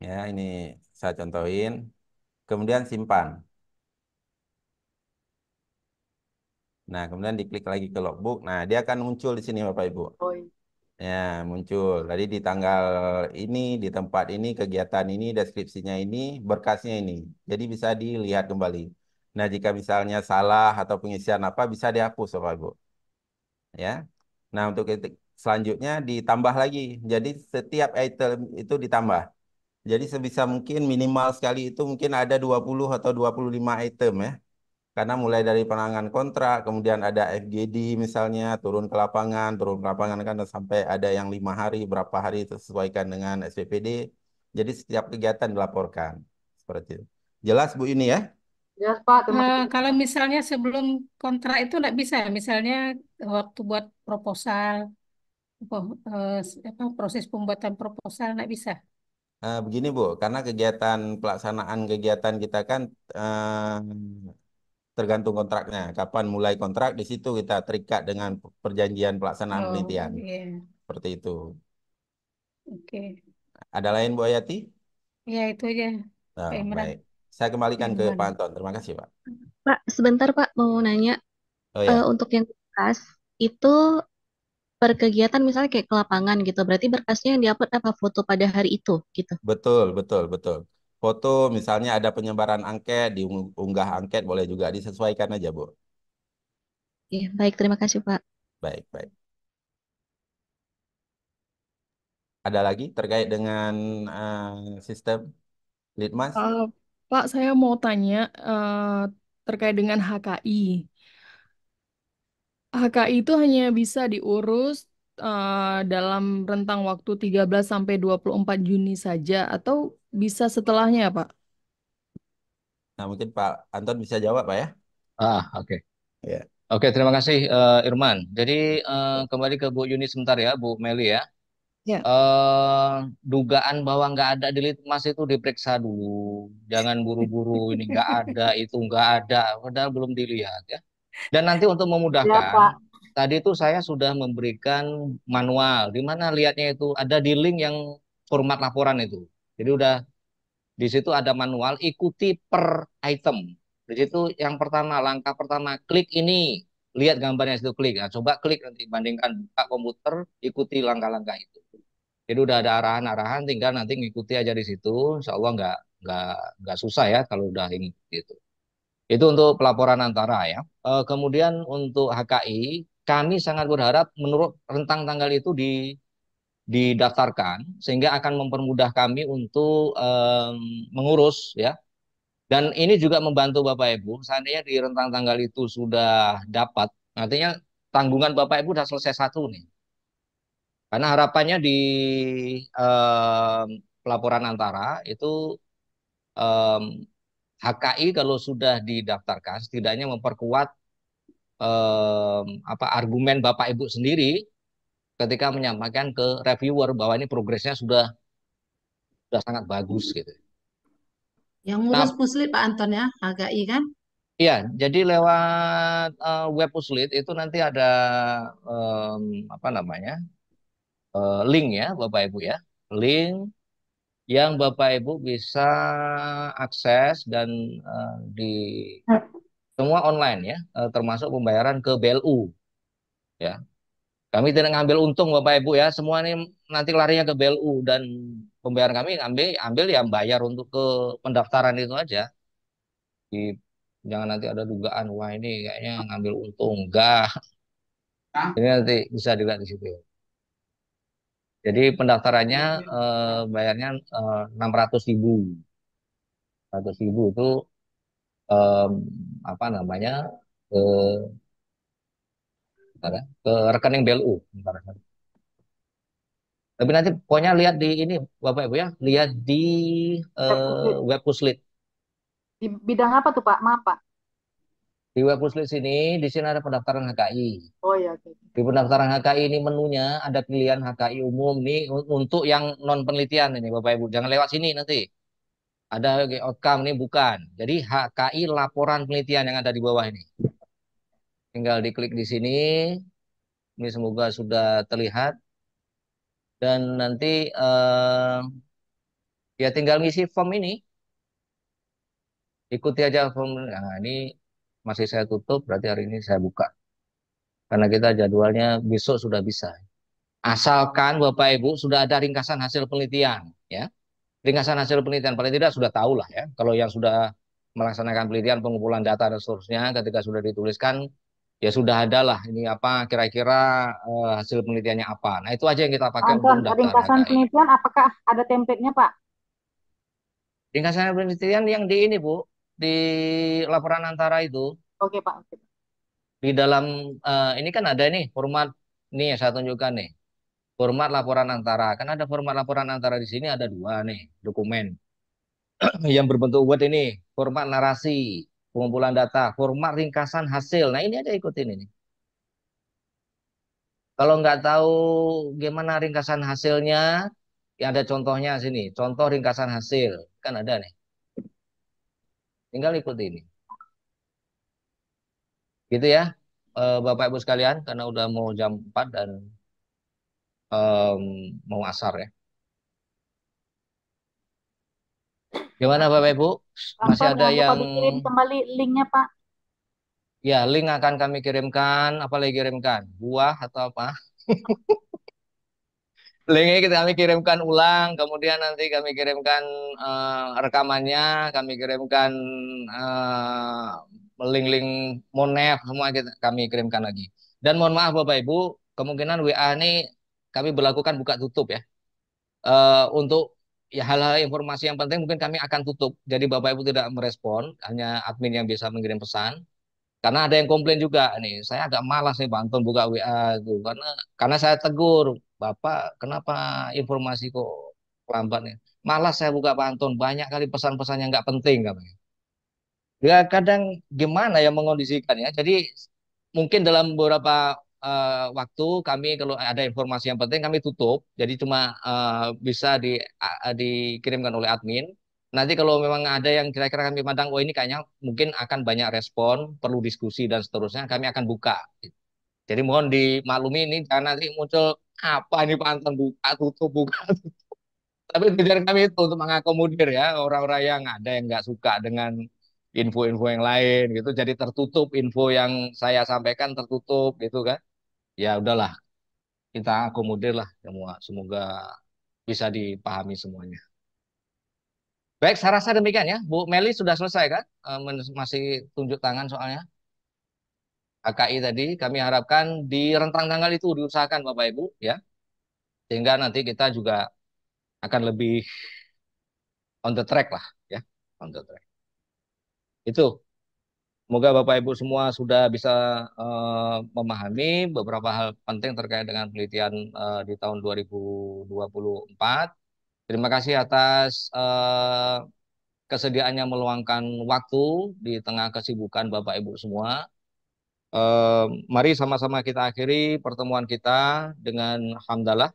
Ya, ini saya contohin. Kemudian simpan. Nah, kemudian diklik lagi ke logbook. Nah, dia akan muncul di sini Bapak Ibu. Oh. Iya. Ya, muncul. Tadi di tanggal ini, di tempat ini, kegiatan ini, deskripsinya ini, berkasnya ini. Jadi bisa dilihat kembali. Nah, jika misalnya salah atau pengisian apa, bisa dihapus Bapak Ibu. Ya. Nah, untuk selanjutnya ditambah lagi. Jadi setiap item itu ditambah. Jadi sebisa mungkin minimal sekali itu mungkin ada 20 atau 25 item ya karena mulai dari penangan kontrak, kemudian ada FGD misalnya, turun ke lapangan, turun ke lapangan kan sampai ada yang lima hari, berapa hari sesuaikan dengan SPPD. Jadi setiap kegiatan dilaporkan seperti itu. Jelas Bu ini ya? Jelas Pak. Uh, kalau misalnya sebelum kontrak itu nggak bisa, ya? misalnya waktu buat proposal, eh, apa, proses pembuatan proposal nggak bisa. Uh, begini Bu, karena kegiatan pelaksanaan kegiatan kita kan uh, tergantung kontraknya. Kapan mulai kontrak di situ kita terikat dengan perjanjian pelaksanaan oh, penelitian. Yeah. Seperti itu. Oke. Okay. Ada lain Bu Ayati? Ya itu aja. Nah, Pak baik. Saya kembalikan Imran. ke Pak Anton. Terima kasih Pak. Pak sebentar Pak mau nanya oh, ya. uh, untuk yang berkas itu perkegiatan misalnya kayak ke lapangan gitu berarti berkasnya yang diupload apa foto pada hari itu gitu. Betul betul betul foto misalnya ada penyebaran angket diunggah angket boleh juga disesuaikan aja Bu. Iya, baik terima kasih Pak. Baik, baik. Ada lagi terkait dengan uh, sistem Litmas? Uh, Pak, saya mau tanya uh, terkait dengan HKI. HKI itu hanya bisa diurus Eh, dalam rentang waktu 13 sampai 24 Juni saja atau bisa setelahnya ya, Pak? Nah, mungkin Pak Anton bisa jawab, Pak ya. Ah, oke. Okay. Iya. Yeah. Oke, okay, terima kasih uh, Irman. Jadi uh, kembali ke Bu Yuni sebentar ya, Bu Meli ya. Yeah. Iya. Uh, dugaan bahwa nggak ada di litmas itu diperiksa dulu. Jangan buru-buru ini nggak ada itu nggak ada, padahal belum dilihat ya. Dan nanti untuk memudahkan. Ya, Tadi itu saya sudah memberikan manual, di mana lihatnya itu ada di link yang format laporan itu. Jadi udah di situ ada manual, ikuti per item. Di situ yang pertama, langkah pertama, klik ini, lihat gambarnya itu klik. Nah, coba klik nanti bandingkan buka komputer, ikuti langkah-langkah itu. Jadi udah ada arahan-arahan, tinggal nanti ngikuti aja di situ. Insya Allah nggak nggak nggak susah ya kalau udah ini gitu. Itu untuk pelaporan antara ya. Eh, kemudian untuk HKI kami sangat berharap menurut rentang tanggal itu di didaftarkan sehingga akan mempermudah kami untuk um, mengurus ya dan ini juga membantu Bapak Ibu seandainya di rentang tanggal itu sudah dapat artinya tanggungan Bapak Ibu sudah selesai satu nih karena harapannya di um, pelaporan antara itu um, HKI kalau sudah didaftarkan setidaknya memperkuat eh, apa argumen Bapak Ibu sendiri ketika menyampaikan ke reviewer bahwa ini progresnya sudah sudah sangat bagus gitu. Yang ngurus nah, puslit Pak Anton ya, HGI kan? Iya, jadi lewat uh, web puslit itu nanti ada um, apa namanya uh, link ya, Bapak Ibu ya, link yang Bapak Ibu bisa akses dan uh, di semua online ya, eh, termasuk pembayaran ke BLU. Ya. Kami tidak ngambil untung Bapak Ibu ya, semua ini nanti larinya ke BLU dan pembayaran kami ambil ambil ya bayar untuk ke pendaftaran itu aja. Di, jangan nanti ada dugaan wah ini kayaknya ngambil untung enggak. Ini nanti bisa dilihat di situ. Jadi pendaftarannya eh, bayarnya eh, enam ratus ribu, ratus ribu itu um, apa namanya ke ke rekening BLU. Tapi nanti pokoknya lihat di ini Bapak Ibu ya, lihat di uh, web puslit. Di bidang apa tuh Pak? Maaf Pak. Di web puslit sini, di sini ada pendaftaran HKI. Oh iya. Okay. Di pendaftaran HKI ini menunya ada pilihan HKI umum nih untuk yang non penelitian ini Bapak Ibu. Jangan lewat sini nanti ada outcome ini bukan. Jadi HKI laporan penelitian yang ada di bawah ini. Tinggal diklik di sini. Ini semoga sudah terlihat. Dan nanti eh, ya tinggal ngisi form ini. Ikuti aja form. Nah, ini masih saya tutup, berarti hari ini saya buka. Karena kita jadwalnya besok sudah bisa. Asalkan Bapak Ibu sudah ada ringkasan hasil penelitian, ya ringkasan hasil penelitian paling tidak sudah tahu lah ya kalau yang sudah melaksanakan penelitian pengumpulan data dan seterusnya ketika sudah dituliskan ya sudah ada lah ini apa kira-kira uh, hasil penelitiannya apa nah itu aja yang kita pakai Anton, untuk ringkasan nah, penelitian apakah ada template-nya pak ringkasan penelitian yang di ini bu di laporan antara itu oke pak di dalam uh, ini kan ada nih format nih yang saya tunjukkan nih format laporan antara. Kan ada format laporan antara di sini ada dua nih dokumen. yang berbentuk buat ini format narasi, pengumpulan data, format ringkasan hasil. Nah ini aja ikutin ini. Kalau nggak tahu gimana ringkasan hasilnya, ya ada contohnya sini. Contoh ringkasan hasil kan ada nih. Tinggal ikuti ini. Gitu ya, eh, Bapak Ibu sekalian, karena udah mau jam 4 dan um, mau asar ya. Gimana Bapak Ibu? Masih Bapak, ada yang kirim kembali linknya Pak? Ya, link akan kami kirimkan. Apa lagi kirimkan? Buah atau apa? Linknya kita kami kirimkan ulang, kemudian nanti kami kirimkan uh, rekamannya, kami kirimkan uh, link-link monet semua kita kami kirimkan lagi. Dan mohon maaf Bapak Ibu, kemungkinan WA ini kami berlakukan buka tutup ya. Uh, untuk ya hal-hal informasi yang penting mungkin kami akan tutup. Jadi Bapak Ibu tidak merespon, hanya admin yang bisa mengirim pesan. Karena ada yang komplain juga nih, saya agak malas nih Pak Anton buka WA itu karena karena saya tegur, Bapak kenapa informasi kok lambat nih? Malas saya buka Pak banyak kali pesan-pesan yang nggak penting katanya. Ya kadang gimana ya mengondisikan ya. Jadi mungkin dalam beberapa uh, waktu kami kalau ada informasi yang penting kami tutup. Jadi cuma uh, bisa di, uh, dikirimkan oleh admin. Nanti kalau memang ada yang kira-kira kami pandang, oh ini kayaknya mungkin akan banyak respon, perlu diskusi dan seterusnya, kami akan buka. Jadi mohon dimaklumi ini karena nanti muncul apa ini pantang buka tutup buka tutup. Tapi tujuan kami itu untuk mengakomodir ya orang-orang yang ada yang nggak suka dengan info-info yang lain gitu. Jadi tertutup info yang saya sampaikan tertutup gitu kan ya udahlah kita akomodir lah semua semoga bisa dipahami semuanya. Baik, saya rasa demikian ya. Bu Meli sudah selesai kan? Eh, masih tunjuk tangan soalnya. AKI tadi kami harapkan di rentang tanggal itu diusahakan Bapak Ibu ya. Sehingga nanti kita juga akan lebih on the track lah ya, on the track. Itu Semoga Bapak Ibu semua sudah bisa uh, memahami beberapa hal penting terkait dengan penelitian uh, di tahun 2024. Terima kasih atas uh, kesediaannya meluangkan waktu di tengah kesibukan Bapak Ibu semua. Uh, mari sama-sama kita akhiri pertemuan kita dengan hamdalah.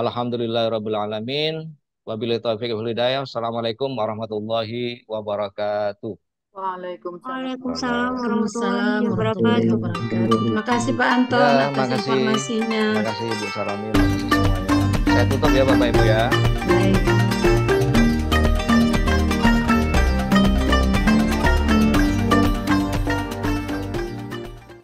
Alhamdulillahirrabbilalamin. Wabillahi taufiq wal hidayah. Assalamualaikum warahmatullahi wabarakatuh. Waalaikumsalam. Waalaikumsalam warahmatullahi wabarakatuh. Terima kasih Pak Anto ya, atas informasinya. Terima kasih Ibu Sarami, terima kasih semuanya. Saya tutup ya Bapak Ibu ya. Baik.